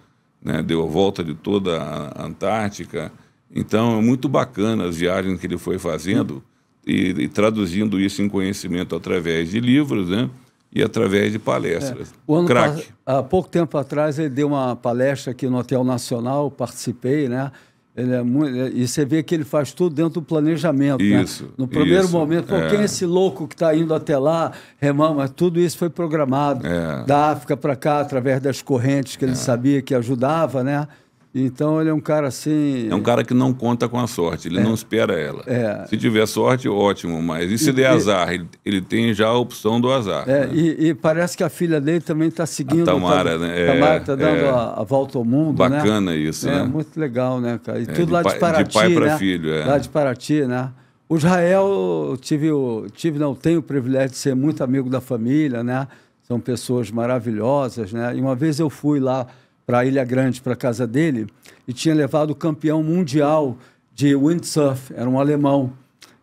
né, deu a volta de toda a Antártica. Então, é muito bacana as viagens que ele foi fazendo e, e traduzindo isso em conhecimento através de livros, né? e através de palestras. É. O ano Crack. Há pouco tempo atrás ele deu uma palestra aqui no Hotel Nacional, participei, né? Ele é muito, e você vê que ele faz tudo dentro do planejamento. Né. Isso. Né? No primeiro isso, momento, é. quem é esse louco que está indo até lá, remão, mas tudo isso foi programado. É. Da África para cá, através das correntes que ele é. sabia que ajudava, né? Então ele é um cara assim. É um cara que não conta com a sorte, ele é. não espera ela. É. Se tiver sorte, ótimo, mas e se e, der azar? Ele, ele, tem já a opção do azar. É, né? e, e, parece que a filha dele também está seguindo. A Tamara, tá, né? Tamara está é, dando é. a, a, volta ao mundo. Né? Bacana é né? isso, né? É muito legal, né, cara? E tudo de lá de Paraty. De pai para né? filho, é. Lá de Paraty, né? O Israel, eu tive, tive, não tenho o privilégio de ser muito amigo da família, né? São pessoas maravilhosas, né? E uma vez eu fui lá para Ilha Grande, para a casa dele, e tinha levado o campeão mundial de windsurf, era um alemão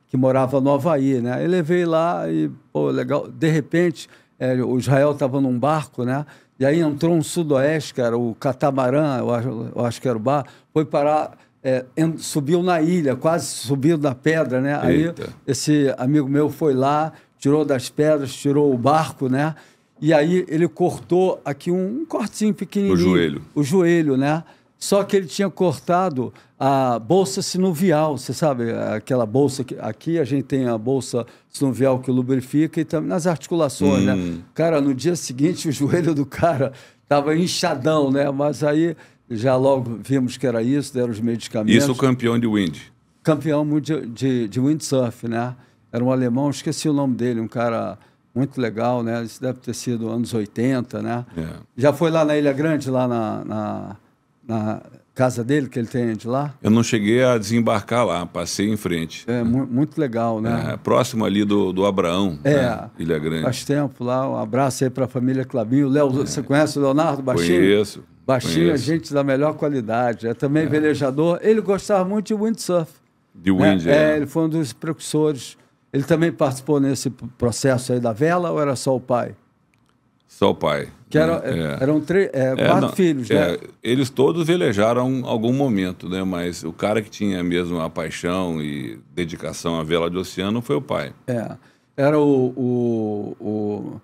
que morava no Havaí, né? Eu levei lá e, pô, legal. De repente, é, o Israel estava num barco, né? E aí entrou um sudoeste, que era o catamarã, eu acho, eu acho que era o bar, foi parar, é, subiu na ilha, quase subiu na pedra, né? Eita. Aí esse amigo meu foi lá, tirou das pedras, tirou o barco, né? E aí ele cortou aqui um, um cortinho pequenininho. O joelho. O joelho, né? Só que ele tinha cortado a bolsa sinovial, você sabe, aquela bolsa que aqui a gente tem a bolsa sinovial que lubrifica e também nas articulações, né? hum. né? Cara, no dia seguinte o joelho do cara tava inchadão, né? Mas aí já logo vimos que era isso, deram os medicamentos. Isso o campeão de wind. Campeão de, de, de windsurf, né? Era um alemão, esqueci o nome dele, um cara muito legal, né? Isso deve ter sido anos 80, né? É. Já foi lá na Ilha Grande, lá na, na, na, casa dele, que ele tem de lá? Eu não cheguei a desembarcar lá, passei em frente. É, mu muito legal, né? É, próximo ali do, do Abraão, é, né? Ilha Grande. Faz tempo lá, um abraço aí para a família Clabinho. Léo, é. você conhece o Leonardo Baixinho? Conheço. Baixinho, é conheço. gente da melhor qualidade. É também é. velejador. Ele gostava muito de windsurf. De né? wind, né? é. Ele foi um dos precursores ele também participou nesse processo aí da vela ou era só o pai? Só o pai. Que era, é. é eram três, é, é, quatro não, filhos, é, né? eles todos velejaram algum momento, né? Mas o cara que tinha mesmo a paixão e dedicação à vela de oceano foi o pai. É. Era o, o, o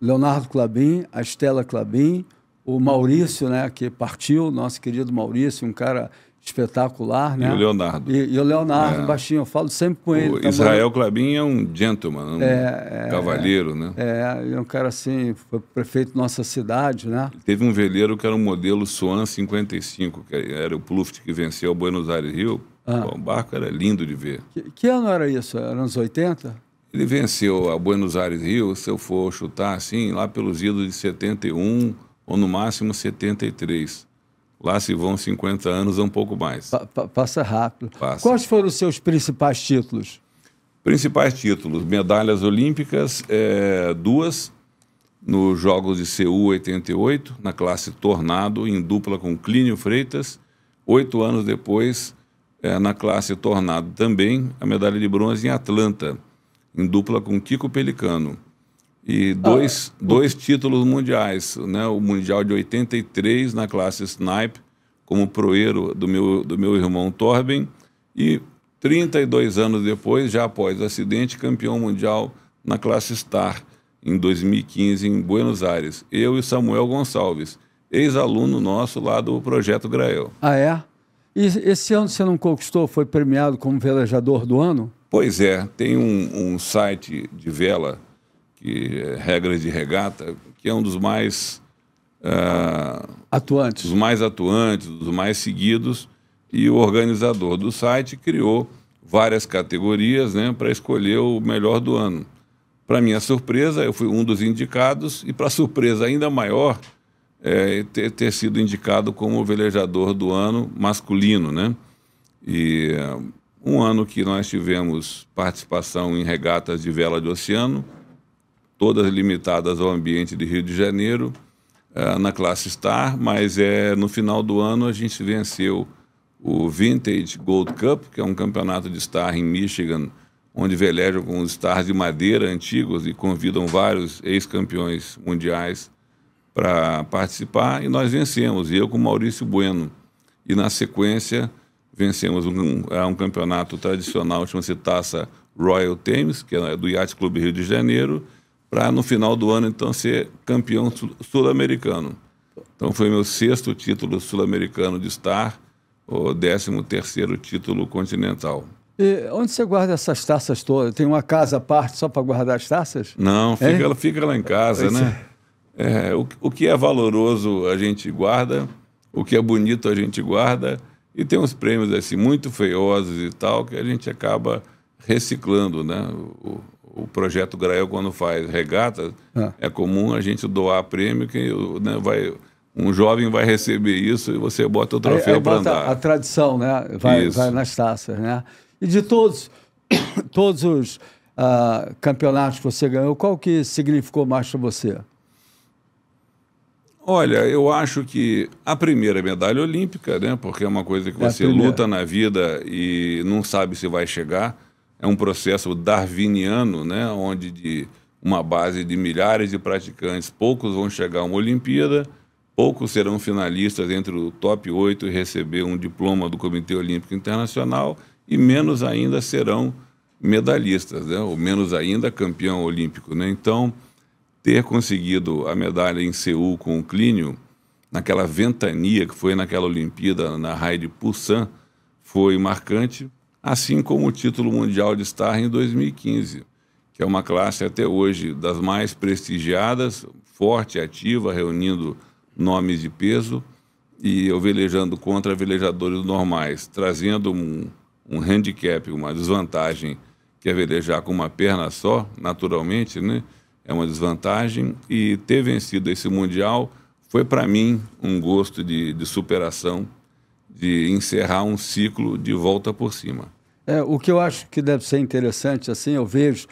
Leonardo Clabin, a Estela Clabin, o Maurício, né? Que partiu, nosso querido Maurício, um cara espetacular, né? E o Leonardo. E, e o Leonardo, é. baixinho, eu falo sempre com o ele. Israel Clabin é um gentleman, um é, é, né? É, é um cara assim, foi prefeito da nossa cidade, né? teve um veleiro que era um modelo Swan 55, que era o Pluft que venceu o Buenos Aires Rio. Ah. O barco era lindo de ver. Que, que ano era isso? Era anos 80? Ele venceu a Buenos Aires Rio, se eu for chutar assim, lá pelos idos de 71 ou no máximo 73. Lá se vão 50 anos ou é um pouco mais. Pa pa passa rápido. Passa. Quais foram os seus principais títulos? Principais títulos: medalhas olímpicas, é, duas, nos Jogos de Seul 88, na classe Tornado, em dupla com Clínio Freitas. Oito anos depois, é, na classe Tornado também, a medalha de bronze em Atlanta, em dupla com Kiko Pelicano e dois, ah, dois títulos mundiais, né? O mundial de 83 na classe snipe, como proeiro do meu, do meu irmão Torben, e 32 anos depois, já após o acidente, campeão mundial na classe Star, em 2015, em Buenos Aires. Eu e Samuel Gonçalves, ex-aluno nosso lá do Projeto Grael. Ah, é? E esse ano você não conquistou, foi premiado como velejador do ano? Pois é, tem um, um site de vela que é regras de regata, que é um dos mais uh, atuantes, dos mais atuantes, dos mais seguidos, e o organizador do site criou várias categorias, né, para escolher o melhor do ano. Para minha surpresa, eu fui um dos indicados e para surpresa ainda maior, é, ter, ter, sido indicado como velejador do ano masculino, né? E um ano que nós tivemos participação em regatas de vela de oceano, todas limitadas ao ambiente de Rio de Janeiro, uh, na classe Star, mas é, no final do ano a gente venceu o Vintage Gold Cup, que é um campeonato de Star em Michigan, onde velejam com os Stars de madeira antigos e convidam vários ex-campeões mundiais para participar, e nós vencemos, eu com Maurício Bueno. E na sequência vencemos um, é um campeonato tradicional, chama-se Taça Royal Thames, que é do Yacht Club Rio de Janeiro, para no final do ano então ser campeão sul-americano. Então foi meu sexto título sul-americano de estar, o décimo terceiro título continental. E onde você guarda essas taças todas? Tem uma casa à parte só para guardar as taças? Não, é? fica, ela, fica lá em casa, né? é, né? É, o, o que é valoroso a gente guarda, o que é bonito a gente guarda, e tem uns prêmios assim muito feiosos e tal que a gente acaba reciclando, né? O, o projeto Grael, quando faz regata, ah. é comum a gente doar prêmio que né, vai. Um jovem vai receber isso e você bota o troféu para andar. A tradição, né? Vai, vai, nas taças, né? E de todos, todos os uh, campeonatos que você ganhou, qual que significou mais para você? Olha, eu acho que a primeira é medalha olímpica, né? Porque é uma coisa que é você luta na vida e não sabe se vai chegar é um processo darwiniano, né, onde de uma base de milhares de praticantes, poucos vão chegar a uma Olimpíada, poucos serão finalistas entre o top 8 e receber um diploma do Comitê Olímpico Internacional, e menos ainda serão medalhistas, né, ou menos ainda campeão olímpico. Né? Então, ter conseguido a medalha em Seul com o Clínio, naquela ventania que foi naquela Olimpíada, na raia de Busan, foi marcante assim como o título mundial de Star em 2015, que é uma classe até hoje das mais prestigiadas, forte, ativa, reunindo nomes de peso e eu velejando contra velejadores normais, trazendo um, um handicap, uma desvantagem que é velejar com uma perna só, naturalmente, né? É uma desvantagem e ter vencido esse mundial foi para mim um gosto de, de superação de encerrar um ciclo de volta por cima. É, o que eu acho que deve ser interessante, assim, eu vejo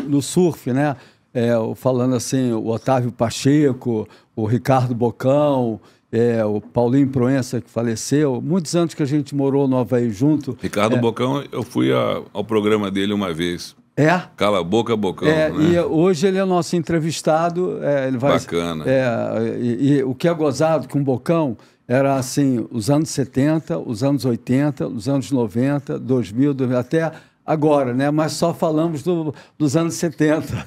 no surf, né? É, falando assim, o Otávio Pacheco, o Ricardo Bocão, é, o Paulinho Proença, que faleceu. Muitos anos que a gente morou no Havaí junto. Ricardo é, Bocão, eu fui a, ao programa dele uma vez. É? Cala a boca, Bocão. É, né? E hoje ele é nosso entrevistado. É, ele vai, Bacana. É, e, e, o que é gozado com o Bocão era assim, os anos 70, os anos 80, os anos 90, 2000, 2000 até agora, né? Mas só falamos do, dos anos 70.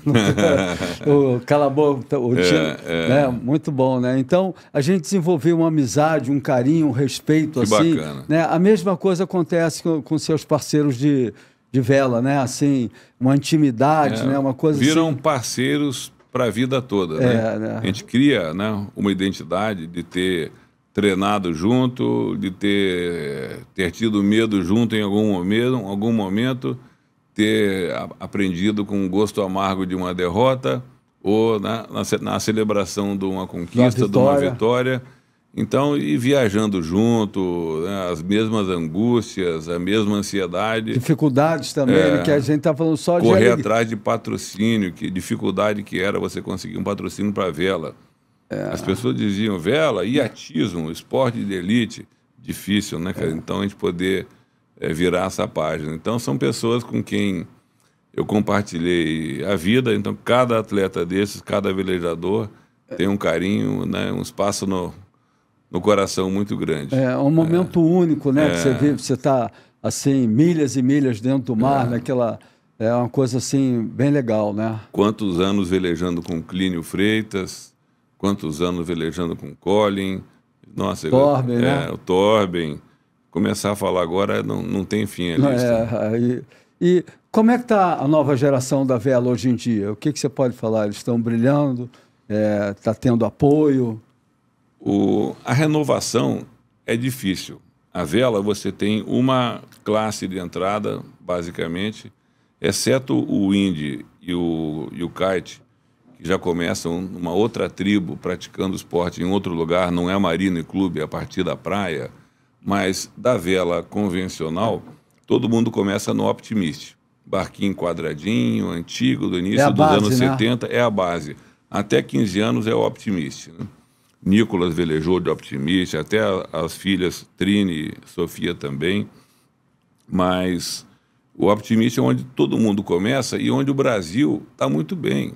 o Calabouco, o é, Tino, é, é. Né? Muito bom, né? Então, a gente desenvolveu uma amizade, um carinho, um respeito, que assim. Bacana. Né? A mesma coisa acontece com, com seus parceiros de, de vela, né? Assim, uma intimidade, é, né? Uma coisa Viram assim... parceiros para a vida toda, é, né? né? A gente cria né, uma identidade de ter treinado junto, de ter, ter tido medo junto em algum momento, algum momento ter aprendido com o gosto amargo de uma derrota ou na, na, na celebração de uma conquista, de uma vitória. Então, e viajando junto, né, as mesmas angústias, a mesma ansiedade. Dificuldades também, né, é, que a gente está falando só correr de. Correr atrás de patrocínio, que dificuldade que era você conseguir um patrocínio para vela. É. As pessoas diziam vela e atismo, esporte de elite. Difícil, né, cara? É. Então a gente poder é, virar essa página. Então são pessoas com quem eu compartilhei a vida. Então cada atleta desses, cada velejador é. tem um carinho, né, um espaço no, no coração muito grande. É, é um momento é. único, né? Que você vê, você está assim milhas e milhas dentro do mar, naquela né, é uma coisa assim bem legal, né? Quantos anos velejando com Clínio Freitas? quantos anos velejando com Colin, nossa, Torben, é, né? o Torben. Começar a falar agora não, não tem fim a é lista. É, e, e como é que está a nova geração da vela hoje em dia? O que, que você pode falar? Eles estão brilhando? Está é, tá tendo apoio? O, a renovação é difícil. A vela, você tem uma classe de entrada, basicamente, exceto o Indy e o, e o kite, já começa uma outra tribo praticando esporte em outro lugar, não é marina e clube, é a partir da praia, mas da vela convencional, todo mundo começa no optimist. Barquinho quadradinho, antigo, do início é dos base, anos né? 70, é a base. Até 15 anos é o optimist. Né? Nicolas velejou de optimista, até as filhas Trine e Sofia também. Mas o optimista é onde todo mundo começa e onde o Brasil está muito bem.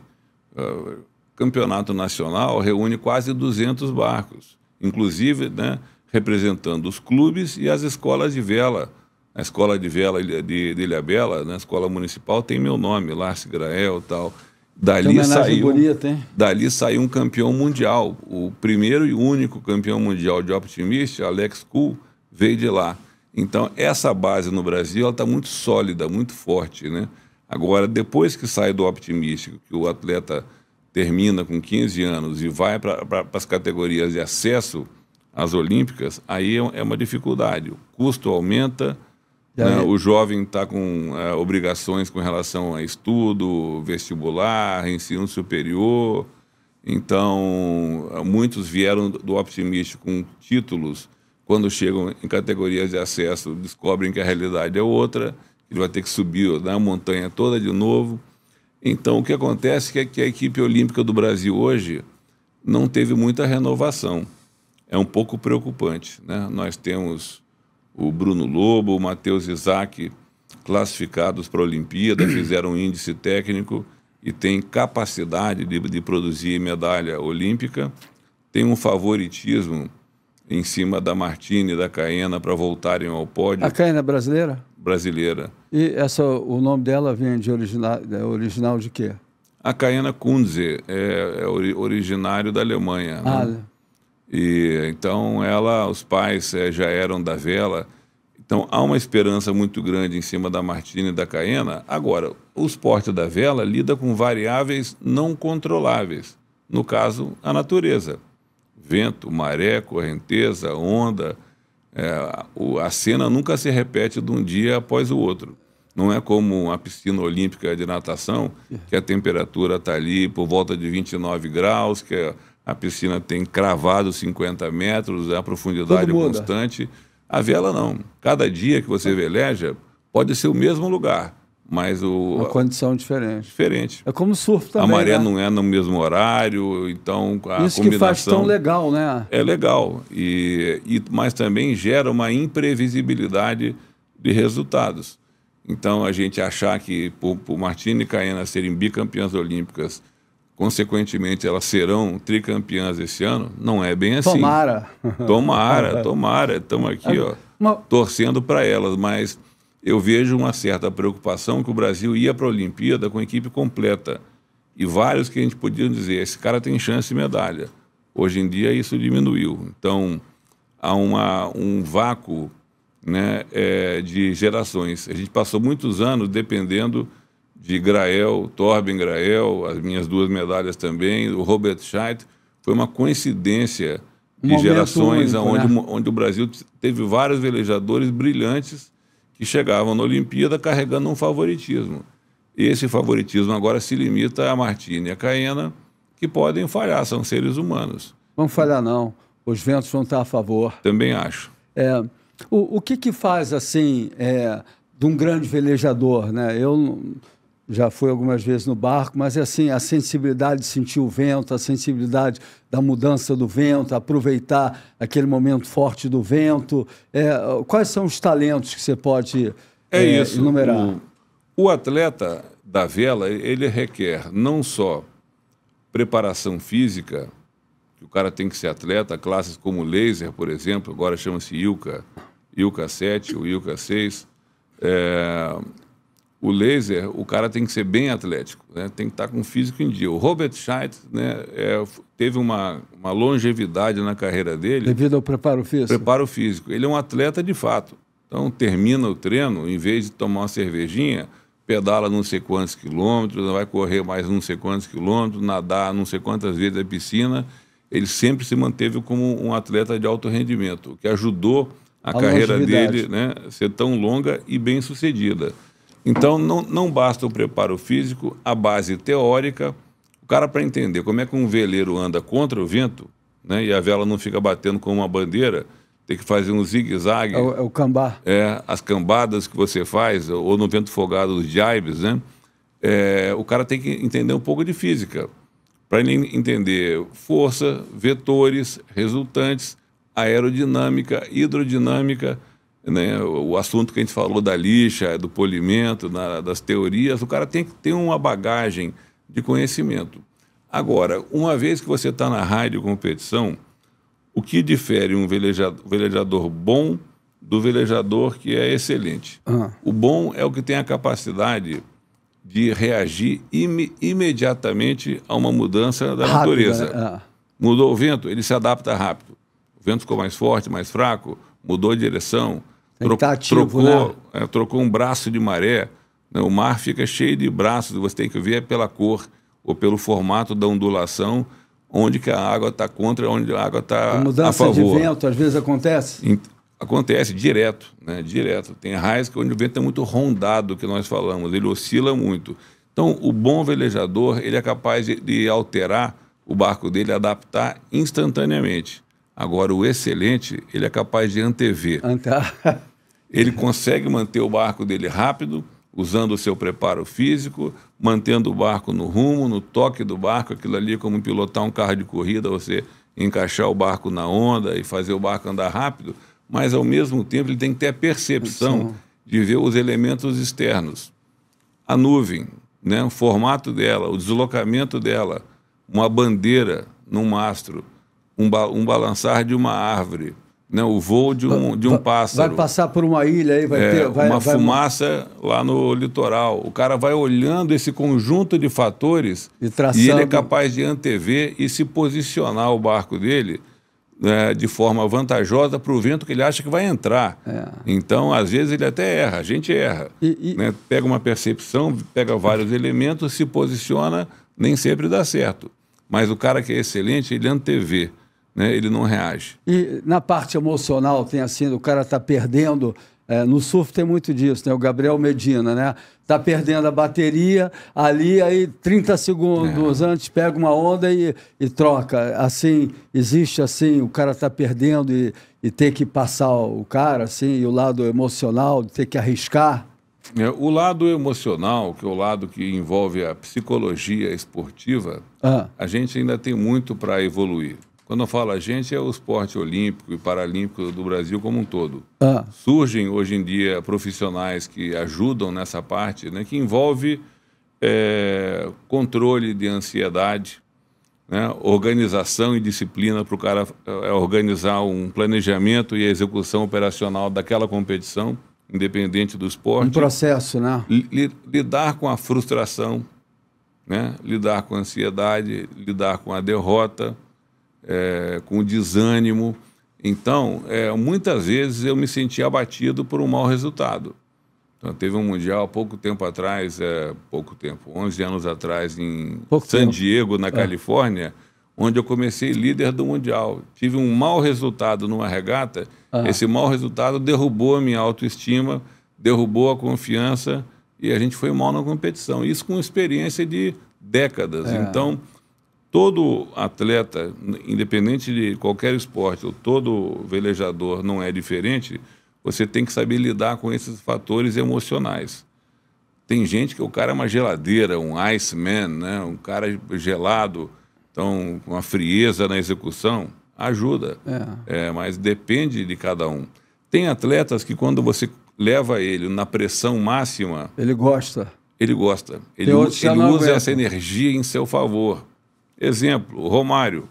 Ah, campeonato nacional reúne quase 200 barcos, inclusive né, representando os clubes e as escolas de vela. A escola de vela de, de Ilhabela, né, a escola municipal, tem meu nome, Larce Grael e tal. Dali saiu, bonita, dali saiu um campeão mundial. O primeiro e único campeão mundial de Optimist, Alex Kuhl, veio de lá. Então, essa base no Brasil está muito sólida, muito forte. Né? Agora, depois que sai do optimístico, que o atleta termina com 15 anos e vai para pra, as categorias de acesso às Olímpicas, aí é, é uma dificuldade. O custo aumenta, né? o jovem está com é, obrigações com relação a estudo, vestibular, ensino superior. Então, muitos vieram do optimístico com títulos. Quando chegam em categorias de acesso, descobrem que a realidade é outra ele vai ter que subir da montanha toda de novo. Então, o que acontece é que a equipe olímpica do Brasil hoje não teve muita renovação. É um pouco preocupante. Né? Nós temos o Bruno Lobo, o Matheus Isaac classificados para a Olimpíada, fizeram um índice técnico e têm capacidade de, de produzir medalha olímpica. Tem um favoritismo em cima da Martini, e da Caena, para voltarem ao pódio. A Caena é brasileira? Brasileira. E essa, o nome dela vem de original, é original de quê? A Caena Kunze é, é originário da Alemanha. Né? Ah, né? E então ela, os pais é, já eram da vela. Então há uma esperança muito grande em cima da Martini e da Caena. Agora, o esporte da vela lida com variáveis não controláveis, no caso, a natureza vento, maré, correnteza, onda. É, a cena nunca se repete de um dia após o outro. Não é como a piscina olímpica de natação, que a temperatura está ali por volta de 29 graus, que a piscina tem cravado 50 metros, a profundidade constante. A vela não. Cada dia que você veleja pode ser o mesmo lugar. Mas o. Uma condição diferente. Diferente. É como surf também. A maré né? não é no mesmo horário, então a Isso combinação. que faz tão legal, né? É legal. E, e, mas também gera uma imprevisibilidade de resultados. Então, a gente achar que por, por Martina e Caena serem bicampeãs olímpicas, consequentemente elas serão tricampeãs esse ano, não é bem assim. Tomara. Tomara, tomara. Estamos aqui, é. ó, torcendo para elas, mas eu vejo uma certa preocupação que o Brasil ia para a Olimpíada com a equipe completa. E vários que a gente podia dizer, esse cara tem chance de medalha. Hoje em dia isso diminuiu. Então, há uma, um vácuo né, é, de gerações. A gente passou muitos anos dependendo de Grael, Torben Grael, as minhas duas medalhas também, o Robert Scheidt. Foi uma coincidência de gerações único, onde, né? onde o Brasil teve vários velejadores brilhantes que chegavam na Olimpíada carregando um favoritismo. Esse favoritismo agora se limita a Martina e a Caena, que podem falhar, são seres humanos. Vão falhar, não. Os ventos vão estar a favor. Também acho. É, o, o que, que faz, assim, é, de um grande velejador? Né? Eu já fui algumas vezes no barco, mas é assim, a sensibilidade de sentir o vento, a sensibilidade da mudança do vento, aproveitar aquele momento forte do vento. É, quais são os talentos que você pode é, é isso. enumerar? O, o atleta da vela, ele requer não só preparação física, que o cara tem que ser atleta, classes como laser, por exemplo, agora chama-se ilka ilka 7 ou ilka 6, é, o laser, o cara tem que ser bem atlético, né? tem que estar tá com o físico em dia. O Robert Scheidt né, é, teve uma, uma longevidade na carreira dele. Devido ao preparo físico? Preparo físico. Ele é um atleta de fato. Então, termina o treino, em vez de tomar uma cervejinha, pedala não sei quantos quilômetros, vai correr mais não sei quantos quilômetros, nadar não sei quantas vezes na piscina. Ele sempre se manteve como um atleta de alto rendimento, o que ajudou a, a carreira dele né, ser tão longa e bem sucedida. Então, não, não basta o preparo físico, a base teórica. O cara, para entender como é que um veleiro anda contra o vento, né, e a vela não fica batendo com uma bandeira, tem que fazer um zigue-zague. É, é, o cambá. É, as cambadas que você faz, ou no vento folgado dos jibes, né? É, o cara tem que entender um pouco de física, para ele entender força, vetores, resultantes, aerodinâmica, hidrodinâmica, né? O, assunto que a gente falou da lixa, do polimento, na, das teorias, o cara tem que ter uma bagagem de conhecimento. Agora, uma vez que você está na rádio competição, o que difere um velejador, velejador bom do velejador que é excelente? Uhum. O bom é o que tem a capacidade de reagir im imediatamente a uma mudança da natureza. Né? Ah. Mudou o vento, ele se adapta rápido. O vento ficou mais forte, mais fraco, mudou de direção, tá trocou, né? é, trocou um braço de maré. Né? O mar fica cheio de braços, você tem que ver é pela cor ou pelo formato da ondulação onde que a água está contra onde a água está a favor. Mudança de vento, às vezes acontece? acontece direto, né? direto. Tem raios que onde o vento é muito rondado, que nós falamos, ele oscila muito. Então, o bom velejador, ele é capaz de, de alterar o barco dele, adaptar instantaneamente. Agora, o excelente, ele é capaz de antever. Anta... ele consegue manter o barco dele rápido, usando o seu preparo físico, mantendo o barco no rumo, no toque do barco, aquilo ali é como pilotar um carro de corrida, você encaixar o barco na onda e fazer o barco andar rápido, mas ao mesmo tempo ele tem que ter a percepção de ver os elementos externos. A nuvem, né, o formato dela, o deslocamento dela, uma bandeira num mastro um, ba um balançar de uma árvore, né? o voo de um, de um pássaro. Vai passar por uma ilha aí, vai é, ter. Vai, uma vai... fumaça lá no litoral. O cara vai olhando esse conjunto de fatores e, traçando... e ele é capaz de antever e se posicionar o barco dele. É, de forma vantajosa para o vento que ele acha que vai entrar. É. Então, às vezes, ele até erra, a gente erra. E, e... Né? Pega uma percepção, pega vários elementos, se posiciona, nem sempre dá certo. Mas o cara que é excelente, ele antevê né? ele não reage. E na parte emocional tem assim, o cara está perdendo. É, no surf tem muito disso, né? O Gabriel Medina, né? Tá perdendo a bateria ali, aí 30 segundos é. antes pega uma onda e, e, troca. Assim, existe assim, o cara tá perdendo e, e ter que passar o cara, assim, e o lado emocional, ter que arriscar. É, o lado emocional, que é o lado que envolve a psicologia esportiva, ah. a gente ainda tem muito para evoluir. Quando eu falo a gente, é o esporte olímpico e paralímpico do Brasil como um todo. Ah. Surgem hoje em dia profissionais que ajudam nessa parte, né, que envolve é, controle de ansiedade, né, organização e disciplina para o cara é, organizar um planejamento e a execução operacional daquela competição, independente do esporte. Um processo, né? L lidar com a frustração, né, lidar com a ansiedade, lidar com a derrota é, com desânimo. Então, é, muitas vezes eu me senti abatido por um mau resultado. Então, teve um mundial pouco tempo atrás, é, pouco tempo, 11 anos atrás, em pouco San tempo. Diego, na é. Califórnia, onde eu comecei líder do mundial. Tive um mau resultado numa regata, esse mau resultado derrubou a minha autoestima, derrubou a confiança e a gente foi mal na competição. Isso com experiência de décadas. É. Então, todo atleta, independente de qualquer esporte, ou todo velejador não é diferente, você tem que saber lidar com esses fatores emocionais. Tem gente que o cara é uma geladeira, um Iceman, né? um cara gelado, então com a frieza na execução, ajuda. É. É, mas depende de cada um. Tem atletas que quando você leva ele na pressão máxima. Ele gosta. Ele gosta. Ele, ele usa essa energia em seu favor. Exemplo, Romário.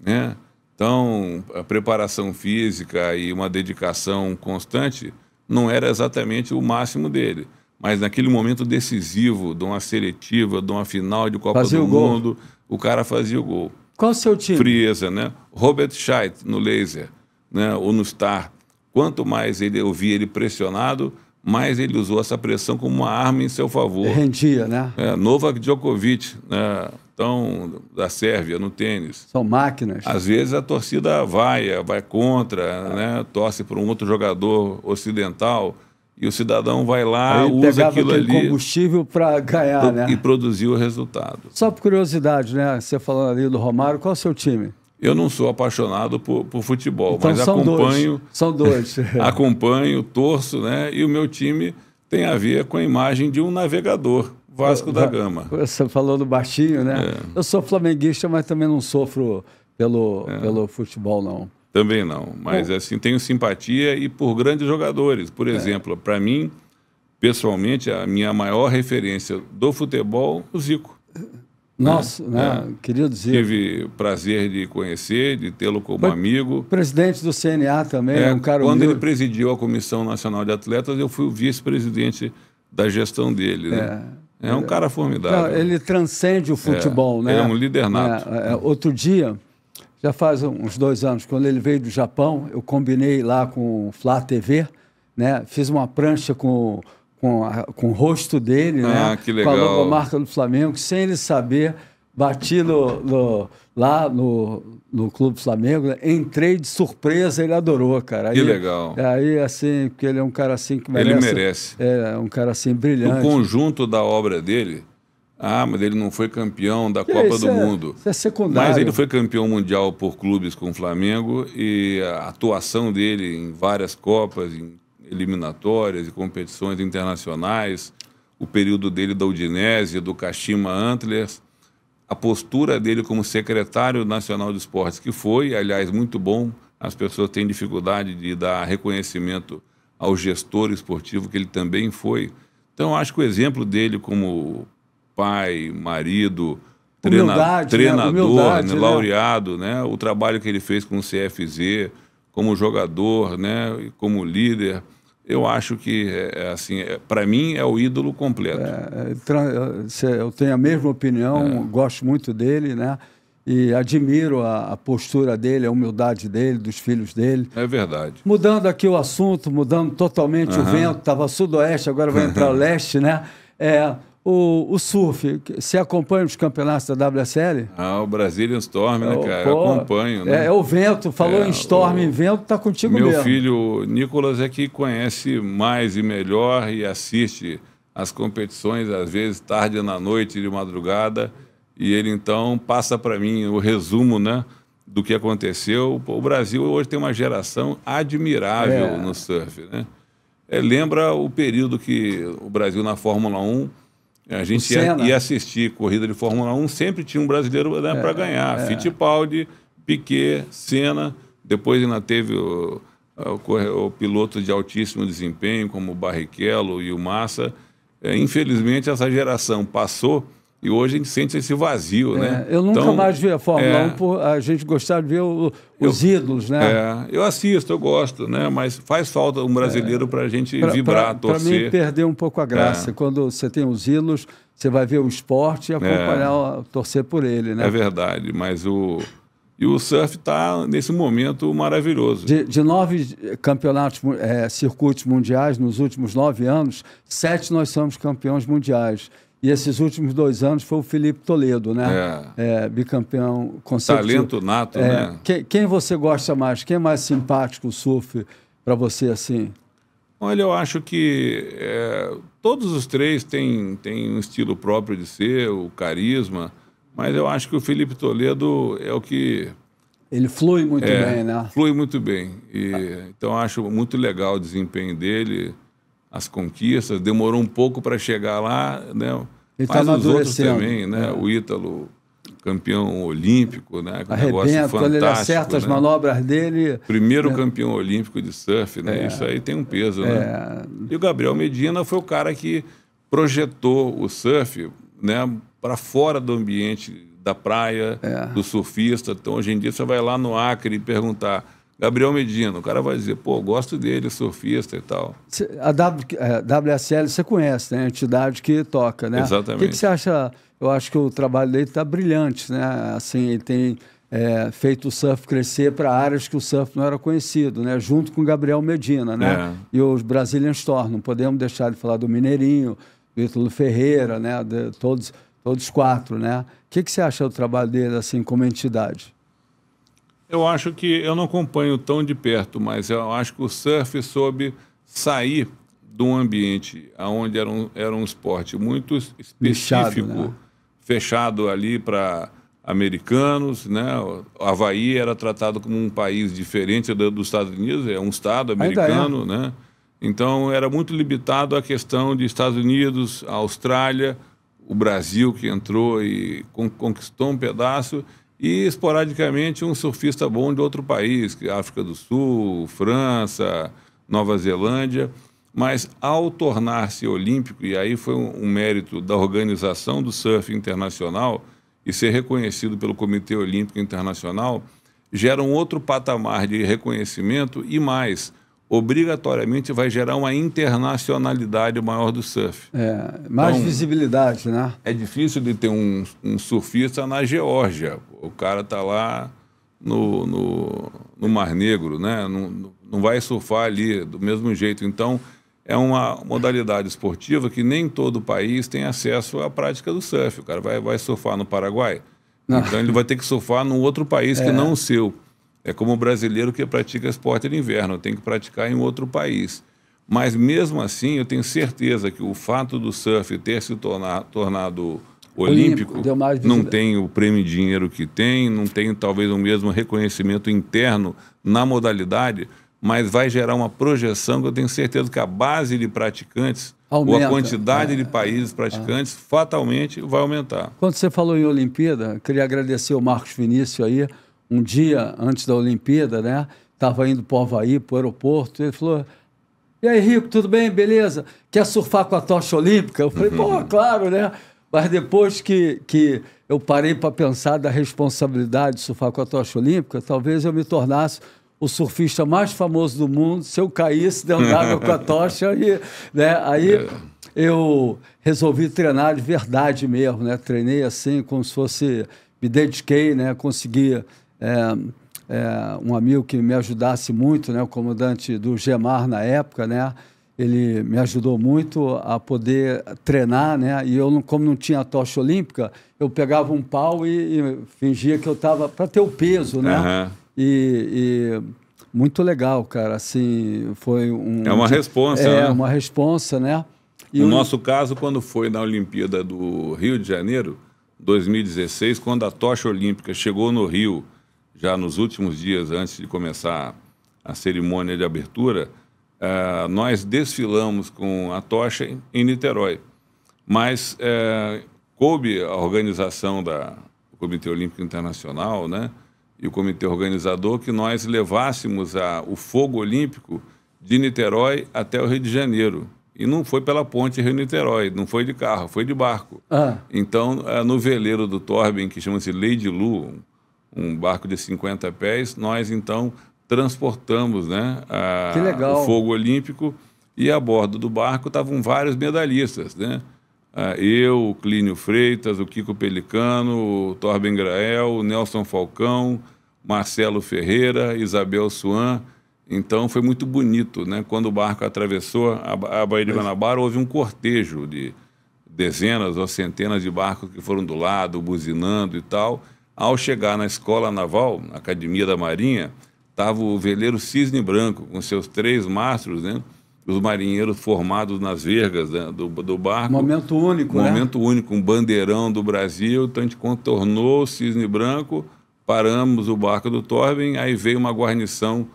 Né? Então, a preparação física e uma dedicação constante não era exatamente o máximo dele. Mas naquele momento decisivo, de uma seletiva, de uma final de Copa fazia do o Mundo, o cara fazia o gol. Qual o seu time? Frieza, né? Robert Scheidt no laser, né? ou no Star. Quanto mais ele, eu via ele pressionado, mas ele usou essa pressão como uma arma em seu favor. Rendia, né? É, Novak Djokovic, né? então, da Sérvia, no tênis. São máquinas. Às vezes a torcida vai, vai contra, ah. né? torce para um outro jogador ocidental. E o cidadão vai lá, Aí usa aquilo ali. combustível para ganhar, né? E produzir o resultado. Só por curiosidade, né? Você falando ali do Romário, qual é o seu time? Eu não sou apaixonado por, por futebol, então, mas são acompanho. Dois. São dois. acompanho, torço, né? E o meu time tem a ver com a imagem de um navegador, Vasco eu, da Gama. Você falou do baixinho, né? É. Eu sou flamenguista, mas também não sofro pelo, é. pelo futebol, não. Também não, mas Bom, assim, tenho simpatia e por grandes jogadores. Por é. exemplo, é. para mim, pessoalmente, a minha maior referência do futebol, o Zico. Né? Nossa, né? né? queria dizer. Tive prazer de conhecer, de tê-lo como Foi amigo. Presidente do CNA também, é, um cara Quando humilde. ele presidiu a Comissão Nacional de Atletas, eu fui o vice-presidente da gestão dele. Né? É. Né? É um cara formidável. Ele transcende o é, futebol, é, né? é um líder né? nato. É, é, outro dia, já faz uns dois anos, quando ele veio do Japão, eu combinei lá com o Flá TV, né? Fiz uma prancha com com, a, com o rosto dele, né? ah, né? Que legal. Com a logomarca do Flamengo, sem ele saber. Bati no, no lá no, no Clube Flamengo, né? entrei de surpresa, ele adorou, cara. Aí, que legal. Aí, assim, porque ele é um cara assim que merece. Ele merece. É, um cara assim brilhante. O conjunto da obra dele, ah, mas ele não foi campeão da Copa do é, Mundo. Isso é secundário. Mas ele foi campeão mundial por clubes com o Flamengo e a atuação dele em várias Copas, em eliminatórias e competições internacionais, o período dele da Udinese, do Kashima Antlers, a postura dele como secretário nacional de esportes, que foi, aliás, muito bom. As pessoas têm dificuldade de dar reconhecimento ao gestor esportivo, que ele também foi. Então, acho que o exemplo dele como pai, marido, humildade, né? treinador, né? né? laureado, né? o trabalho que ele fez com o CFZ, como jogador, né? como líder eu acho que, é, é assim, é, para mim é o ídolo completo. É, é, eu tenho a mesma opinião, gosto muito dele, né? E admiro a, a, postura dele, a humildade dele, dos filhos dele. É verdade. Mudando aqui o assunto, mudando totalmente uhum. o vento, estava sudoeste, agora vai entrar leste, né? É, o, o surf, você acompanha os campeonatos da WSL? Ah, o Brazilian Storm, né, cara? Pô, eu acompanho, né? É, é, o vento, falou é, em Storm, o, vento, tá contigo meu mesmo. Meu filho Nicolas é que conhece mais e melhor e assiste as competições, às vezes tarde na noite, de madrugada, e ele então passa para mim o resumo, né? Do que aconteceu. O Brasil hoje tem uma geração admirável é. no surf, né? É, lembra o período que o Brasil na Fórmula 1 a gente ia, ia, assistir corrida de Fórmula 1, sempre tinha um brasileiro né, é, para ganhar. É. Fittipaldi, Piquet, Senna. Depois ainda teve o, o, o, piloto de altíssimo desempenho, como o Barrichello e o Massa. É, infelizmente, essa geração passou e hoje a gente sente esse vazio, é, né? Eu nunca então, mais vi a Fórmula é, 1, por, a gente gostava de ver o, os eu, ídolos, né? É, eu assisto, eu gosto, né? Mas faz falta um brasileiro para a gente pra, vibrar, pra, torcer. Para mim, perder um pouco a graça. É. Quando você tem os ídolos, você vai ver o esporte e acompanhar, é. torcer por ele, né? É verdade, mas o... E o surf está nesse momento maravilhoso. De, de nove campeonatos, é, circuitos mundiais nos últimos nove anos, sete nós somos campeões mundiais. E esses últimos dois anos foi o Felipe Toledo, né? É. é bicampeão consecutivo. Talento nato, é, né? Que, quem você gosta mais? Quem é mais simpático o surf para você, assim? Olha, eu acho que é, todos os três têm, têm um estilo próprio de ser, o carisma, mas eu acho que o Felipe Toledo é o que... Ele flui muito é, bem, né? Flui muito bem. E, ah. Então, acho muito legal o desempenho dele as conquistas, demorou um pouco para chegar lá, né? Ele tá Mas tá os outros também, né? É. O Ítalo, campeão olímpico, né? Um Arrebenta, negócio ele acerta né? as manobras dele. Primeiro é. campeão olímpico de surf, né? É. Isso aí tem um peso, né? É. E o Gabriel Medina foi o cara que projetou o surf, né? Para fora do ambiente da praia, é. do surfista. Então, hoje em dia, você vai lá no Acre e perguntar Gabriel Medina, o cara vai dizer, pô, gosto dele, surfista e tal. A, WSL é, você conhece, né? A entidade que toca, né? Exatamente. O que, que você acha? Eu acho que o trabalho dele está brilhante, né? Assim, ele tem é, feito o surf crescer para áreas que o surf não era conhecido, né? Junto com Gabriel Medina, né? É. E os Brazilian Storm. não podemos deixar de falar do Mineirinho, do Ítalo Ferreira, né? De, todos, todos quatro, né? O que, que você acha do trabalho dele, assim, como entidade? Eu acho que eu não acompanho tão de perto, mas eu acho que o surf soube sair de um ambiente onde era um, era um esporte muito específico, fechado, né? fechado ali para americanos, né? O Havaí era tratado como um país diferente do, dos Estados Unidos, é um estado é. americano, é. né? Então era muito limitado à questão de Estados Unidos, Austrália, o Brasil que entrou e conquistou um pedaço e esporadicamente um surfista bom de outro país, é África do Sul, França, Nova Zelândia. Mas ao tornar-se olímpico, e aí foi um, um mérito da organização do surf internacional e ser reconhecido pelo Comitê Olímpico Internacional, gera um outro patamar de reconhecimento e mais obrigatoriamente vai gerar uma internacionalidade maior do surf. É, mais então, visibilidade, né? É difícil de ter um, um surfista na Geórgia. O cara está lá no, no, no, Mar Negro, né? Não, não vai surfar ali do mesmo jeito. Então, é uma modalidade esportiva que nem todo país tem acesso à prática do surf. O cara vai, vai surfar no Paraguai, não. então ele vai ter que surfar num outro país é. que não o seu. É como o brasileiro que pratica esporte de inverno, tem que praticar em outro país. Mas mesmo assim, eu tenho certeza que o fato do surf ter se tornar, tornado olímpico, olímpico não tem o prêmio de dinheiro que tem, não tem talvez o mesmo reconhecimento interno na modalidade, mas vai gerar uma projeção que eu tenho certeza que a base de praticantes Aumenta. ou a quantidade é. de é, países é. praticantes é. fatalmente vai aumentar. Quando você falou em Olimpíada, queria agradecer o Marcos Vinícius aí, um dia antes da Olimpíada, né? Estava indo para o Havaí, para o aeroporto. Ele falou: E aí, Rico, tudo bem? Beleza? Quer surfar com a tocha olímpica? Eu falei: Pô, uhum. claro, né? Mas depois que, que eu parei para pensar da responsabilidade de surfar com a tocha olímpica, talvez eu me tornasse o surfista mais famoso do mundo se eu caísse dentro d'água com a tocha. E, né? Aí é. eu resolvi treinar de verdade mesmo, né? Treinei assim, como se fosse... Me dediquei, né? Consegui é, é, um amigo que me ajudasse muito, né, o comandante do GEMAR na época, né, ele me ajudou muito a poder treinar, né, e eu, como não tinha tocha olímpica, eu pegava um pau e, e fingia que eu estava, para ter o peso, né, uhum. e, e, muito legal, cara, assim, foi um... É uma resposta É, né? uma resposta né. E no nosso caso, quando foi na Olimpíada do Rio de Janeiro, 2016, quando a tocha olímpica chegou no Rio já nos últimos dias, antes de começar a cerimônia de abertura, uh, nós desfilamos com a tocha em, em Niterói. Mas uh, coube a organização da do Comitê Olímpico Internacional, né? E o comitê organizador que nós levássemos a, o fogo olímpico de Niterói até o Rio de Janeiro. E não foi pela ponte Rio-Niterói, não foi de carro, foi de barco. Ah. Então, eh, no veleiro do Torben, que chama-se Lady Lu, um barco de 50 pés, nós então transportamos né, a, o fogo olímpico e a bordo do barco estavam vários medalhistas, né? Ah, eu, o Clínio Freitas, o Kiko Pelicano, o Torben Grael, o Nelson Falcão, Marcelo Ferreira, Isabel Suan. Então foi muito bonito, né? Quando o barco atravessou a, a Baía de Guanabara, houve um cortejo de dezenas ou centenas de barcos que foram do lado, buzinando e tal. Ao chegar na Escola Naval, na Academia da Marinha, estava o veleiro Cisne Branco, com seus três mastros, né? os marinheiros formados nas vergas né, do, do barco. Momento único, né? Momento né? único, um bandeirão do Brasil. Então a gente contornou o Cisne Branco, paramos o barco do Torben, aí veio uma guarnição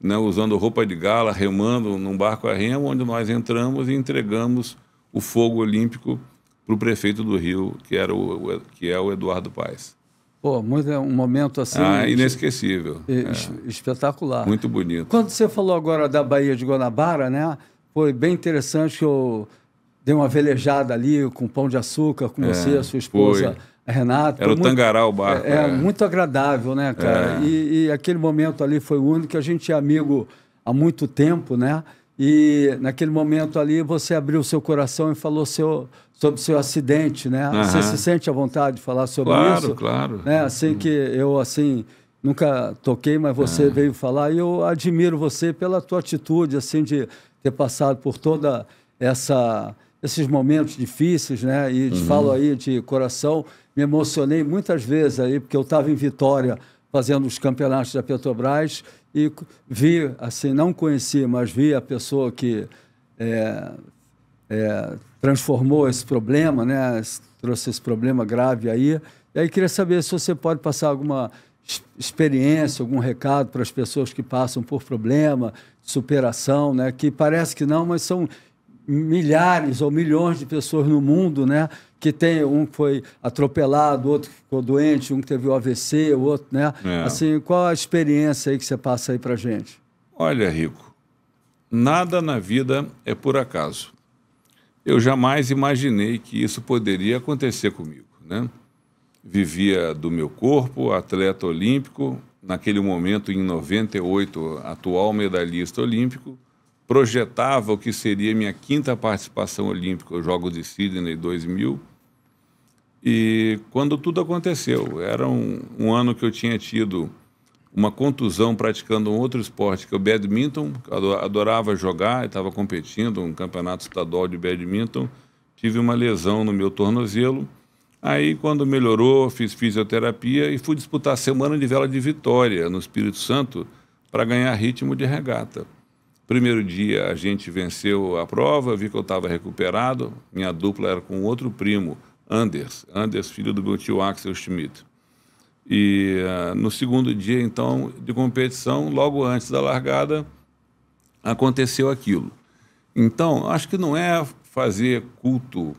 né, usando roupa de gala, remando num barco a remo, onde nós entramos e entregamos o fogo olímpico para o prefeito do Rio, que, era o, que é o Eduardo Paes. Pô, muito, é um momento assim. Ah, inesquecível. é. Espetacular. Muito bonito. Quando você falou agora da Baía de Guanabara, né? Foi bem interessante que eu dei uma velejada ali com pão de açúcar com é, você, a sua esposa. a Renata. Era o Tangará o barco. É, é, é, muito agradável, né, cara? É. E, e, aquele momento ali foi único. A gente é amigo há muito tempo, né? E naquele momento ali você abriu seu coração e falou seu, sobre seu acidente, né? Uhum. Você se sente à vontade de falar sobre claro, isso? Claro, claro. Né? Assim uhum. que eu assim nunca toquei, mas você uhum. veio falar e eu admiro você pela tua atitude assim de ter passado por toda essa esses momentos difíceis, né? E te uhum. falo aí de coração, me emocionei muitas vezes aí porque eu estava em Vitória fazendo os campeonatos da Petrobras e vi assim não conheci, mas vi a pessoa que é, é, transformou esse problema, né? trouxe esse problema grave aí. E aí queria saber se você pode passar alguma experiência, algum recado para as pessoas que passam por problema, superação, né? que parece que não, mas são milhares ou milhões de pessoas no mundo, né? Que tem um que foi atropelado, outro que ficou doente, um que teve o AVC, o outro, né? É. Assim, qual a experiência aí que você passa aí para gente? Olha, Rico, nada na vida é por acaso eu jamais imaginei que isso poderia acontecer comigo. Né? Vivia do meu corpo, atleta olímpico, naquele momento, em 98, atual medalhista olímpico, projetava o que seria minha quinta participação olímpica, os Jogos de Sydney 2000. E quando tudo aconteceu, era um, um ano que eu tinha tido uma contusão praticando um outro esporte, que é o badminton. Adorava jogar, estava competindo um campeonato estadual de badminton. Tive uma lesão no meu tornozelo. Aí, quando melhorou, fiz fisioterapia e fui disputar a Semana de Vela de Vitória, no Espírito Santo, para ganhar ritmo de regata. Primeiro dia a gente venceu a prova, vi que eu estava recuperado. Minha dupla era com outro primo, Anders. Anders, filho do meu tio Axel Schmidt. E uh, no segundo dia, então, de competição, logo antes da largada, aconteceu aquilo. Então, acho que não é fazer culto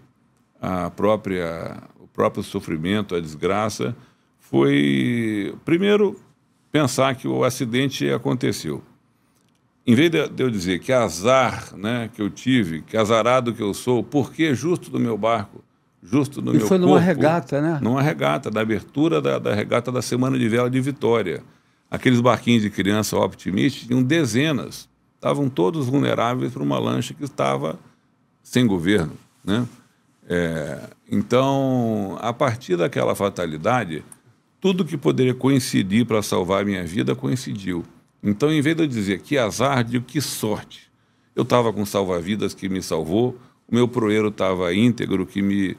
à própria, ao próprio sofrimento, à desgraça. Foi, primeiro, pensar que o acidente aconteceu. Em vez de eu dizer que azar né, que eu tive, que azarado que eu sou, porque justo do meu barco, justo no e meu foi E foi numa regata, né? Numa regata, da abertura da, da, regata da Semana de Vela de Vitória. Aqueles barquinhos de criança optimista tinham dezenas. Estavam todos vulneráveis para uma lancha que estava sem governo, né? É, então, a partir daquela fatalidade, tudo que poderia coincidir para salvar a minha vida coincidiu. Então, em vez de eu dizer que azar, digo que sorte. Eu estava com salva-vidas que me salvou, o meu proeiro estava íntegro, que me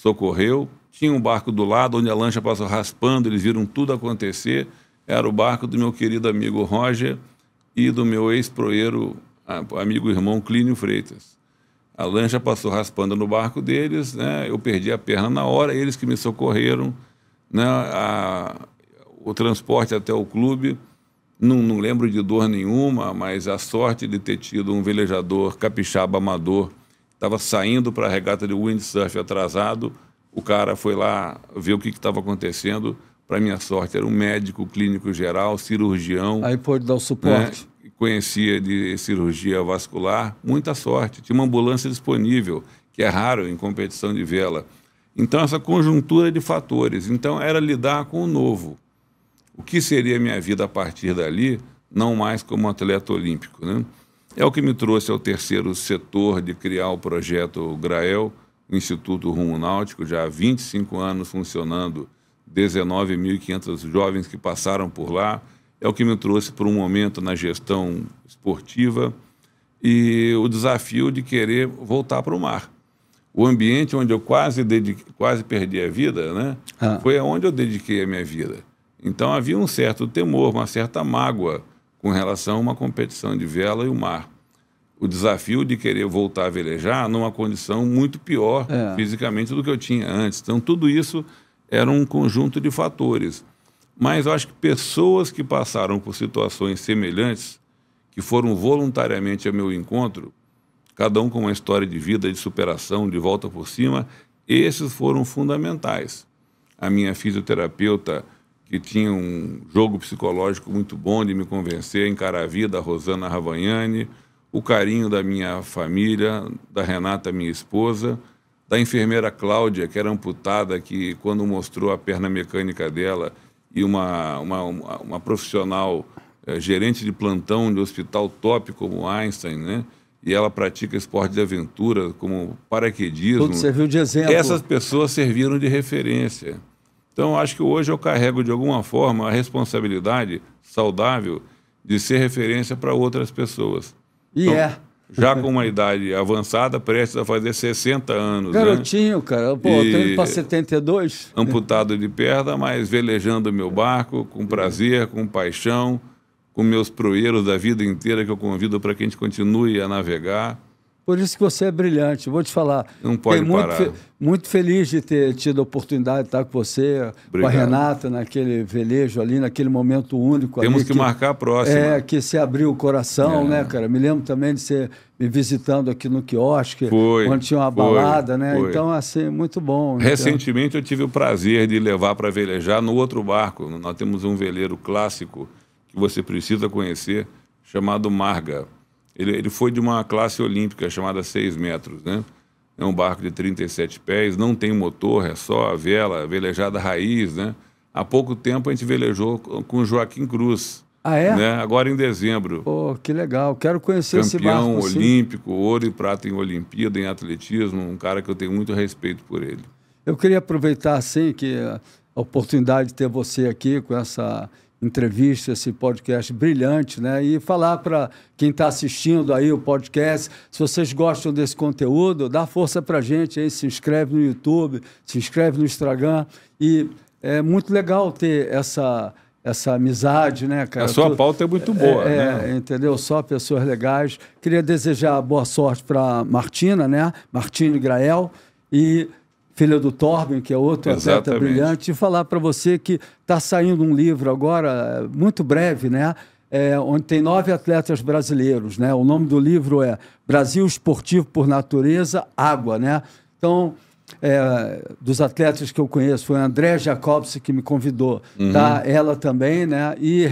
socorreu. Tinha um barco do lado, onde a lancha passou raspando, eles viram tudo acontecer. Era o barco do meu querido amigo Roger e do meu ex-proeiro, amigo irmão Clínio Freitas. A lancha passou raspando no barco deles, né? eu perdi a perna na hora, eles que me socorreram. Né? A, o transporte até o clube, não, não lembro de dor nenhuma, mas a sorte de ter tido um velejador capixaba amador estava saindo para a regata de windsurf atrasado. O cara foi lá ver o que estava acontecendo. Para minha sorte, era um médico clínico geral, cirurgião. Aí pôde dar o suporte. Né? Conhecia de cirurgia vascular. Muita sorte. Tinha uma ambulância disponível, que é raro em competição de vela. Então, essa conjuntura de fatores. Então, era lidar com o novo. O que seria minha vida a partir dali, não mais como atleta olímpico, né? É o que me trouxe ao terceiro setor de criar o projeto Grael, o Instituto Rumo Náutico, já há 25 anos funcionando, 19.500 jovens que passaram por lá. É o que me trouxe para um momento na gestão esportiva e o desafio de querer voltar para o mar. O ambiente onde eu quase, dediquei, quase perdi a vida, né? Ah. Foi aonde eu dediquei a minha vida. Então havia um certo temor, uma certa mágoa com relação a uma competição de vela e o mar. O desafio de querer voltar a velejar numa condição muito pior é. fisicamente do que eu tinha antes. Então, tudo isso era um conjunto de fatores. Mas eu acho que pessoas que passaram por situações semelhantes, que foram voluntariamente ao meu encontro, cada um com uma história de vida, de superação, de volta por cima, esses foram fundamentais. A minha fisioterapeuta que tinha um jogo psicológico muito bom de me convencer, encarar a vida, a Rosana Ravagnani, o carinho da minha família, da Renata, minha esposa, da enfermeira Cláudia, que era amputada, que quando mostrou a perna mecânica dela e uma, uma, uma, uma profissional é, gerente de plantão de hospital top como Einstein, né? E ela pratica esporte de aventura, como paraquedismo. Tudo serviu de exemplo. Essas pessoas serviram de referência. Então, acho que hoje eu carrego, de alguma forma, a responsabilidade saudável de ser referência para outras pessoas. E então, é. Já com uma idade avançada, prestes a fazer 60 anos. Né? Garotinho, né? cara. Pô, e... eu para 72. Amputado de perna, mas velejando meu barco, com prazer, com paixão, com meus proeiros da vida inteira que eu convido para que a gente continue a navegar. Por isso que você é brilhante. Vou te falar. Não pode muito, parar. Fe, muito feliz de ter tido a oportunidade de estar com você, Obrigado. com a Renata, naquele velejo ali, naquele momento único. Temos ali, que, que, marcar a próxima. É, que se abriu o coração, é. né, cara? Me lembro também de você me visitando aqui no quiosque, foi, Quando tinha uma foi, balada, né? Foi. Então, assim, muito bom. Né, Recentemente então. eu tive o prazer de levar para velejar no outro barco. Nós temos um veleiro clássico que você precisa conhecer, chamado Marga. Ele, ele foi de uma classe olímpica chamada 6 metros, né? É um barco de 37 pés, não tem motor, é só a vela, a velejada raiz, né? Há pouco tempo a gente velejou com Joaquim Cruz. Ah, é? Né? Agora em dezembro. Pô, que legal. Quero conhecer esse barco. Campeão assim. olímpico, ouro e prata em Olimpíada, em atletismo. Um cara que eu tenho muito respeito por ele. Eu queria aproveitar, assim, que a oportunidade de ter você aqui com essa entrevista, esse podcast brilhante, né? E falar para quem está assistindo aí o podcast, se vocês gostam desse conteúdo, dá força para gente aí, se inscreve no YouTube, se inscreve no Instagram e é muito legal ter essa essa amizade, né, cara? A sua tu, pauta é muito boa, é, é né? É, entendeu? Só pessoas legais. Queria desejar boa sorte para Martina, né? Martina Grael e filha do Torben, que é outro Exatamente. atleta brilhante, e falar para você que está saindo um livro agora, eh, muito breve, né? É, onde tem nove atletas brasileiros, né? O nome do livro é Brasil Esportivo por Natureza, Água, né? Então, é, dos atletas que eu conheço, foi a André Jacobs que me convidou, uhum. tá? Ela também, né? E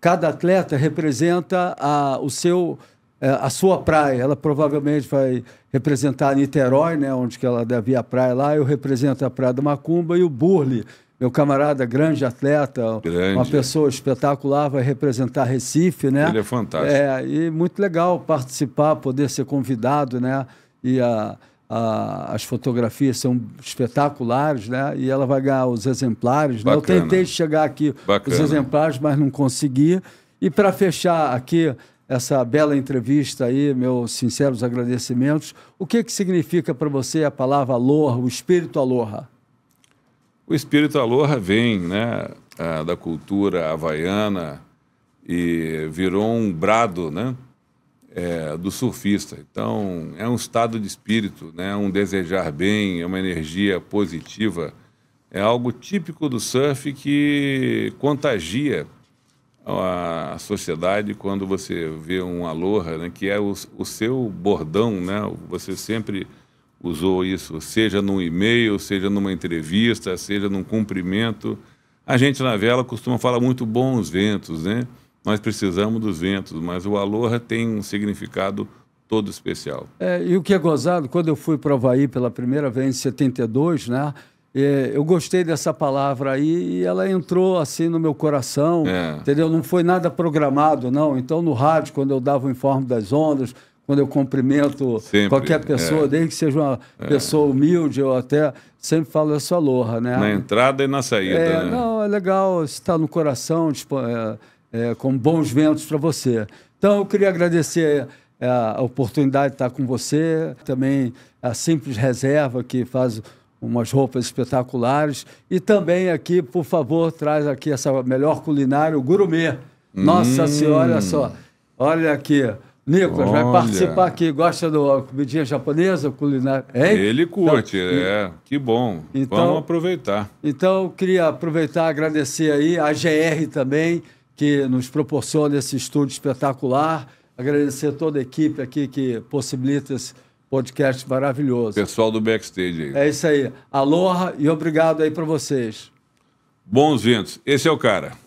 cada atleta representa a, o seu é, a sua praia. Ela provavelmente vai representar Niterói, né, onde que ela ir a praia lá. Eu represento a Praia da Macumba e o Burle, meu camarada, grande atleta, grande. uma pessoa espetacular, vai representar Recife, né? Ele é fantástico. É, e muito legal participar, poder ser convidado, né? E a, a, as fotografias são espetaculares, né? E ela vai ganhar os exemplares. Né? Eu tentei chegar aqui Bacana. os exemplares, mas não consegui. E para fechar aqui, essa bela entrevista aí, meus sinceros agradecimentos. O que, que significa para você a palavra aloha, o espírito aloha? O espírito aloha vem né, da cultura havaiana e virou um brado né, é, do surfista. Então, é um estado de espírito, né, um desejar bem, é uma energia positiva. É algo típico do surf que contagia a sociedade quando você vê um aloha, né, que é o, o seu bordão, né? Você sempre usou isso, seja num e-mail, seja numa entrevista, seja num cumprimento. A gente na vela costuma falar muito bons ventos, né? Nós precisamos dos ventos, mas o aloha tem um significado todo especial. É, e o que é gozado, quando eu fui para o Havaí pela primeira vez em 72, né? É, eu gostei dessa palavra aí e ela entrou assim no meu coração, é. entendeu? Não foi nada programado, não. Então, no rádio, quando eu dava o informe das ondas, quando eu cumprimento sempre, qualquer é. pessoa, é. desde que seja uma é. pessoa humilde, eu até sempre falo essa aloha, né? Na entrada e na saída. É, né? Não, é legal estar no coração, tipo, com bons ventos para você. Então, eu queria agradecer a oportunidade de estar com você, também a simples reserva que faz umas roupas espetaculares. E também aqui, por favor, traz aqui essa melhor culinária, o gourmet. Nossa hum. Senhora, só. Olha aqui. Nicolas Olha. vai participar aqui. Gosta da comidinha japonesa, culinária? Hein? Ele então, curte, então, é. Que bom. Então, Vamos aproveitar. Então, queria aproveitar agradecer aí a GR também, que nos proporciona esse estúdio espetacular. Agradecer toda a equipe aqui que possibilita esse podcast maravilhoso. Pessoal do backstage aí. É isso aí. Aloha e obrigado aí para vocês. Bons ventos. Esse é o cara.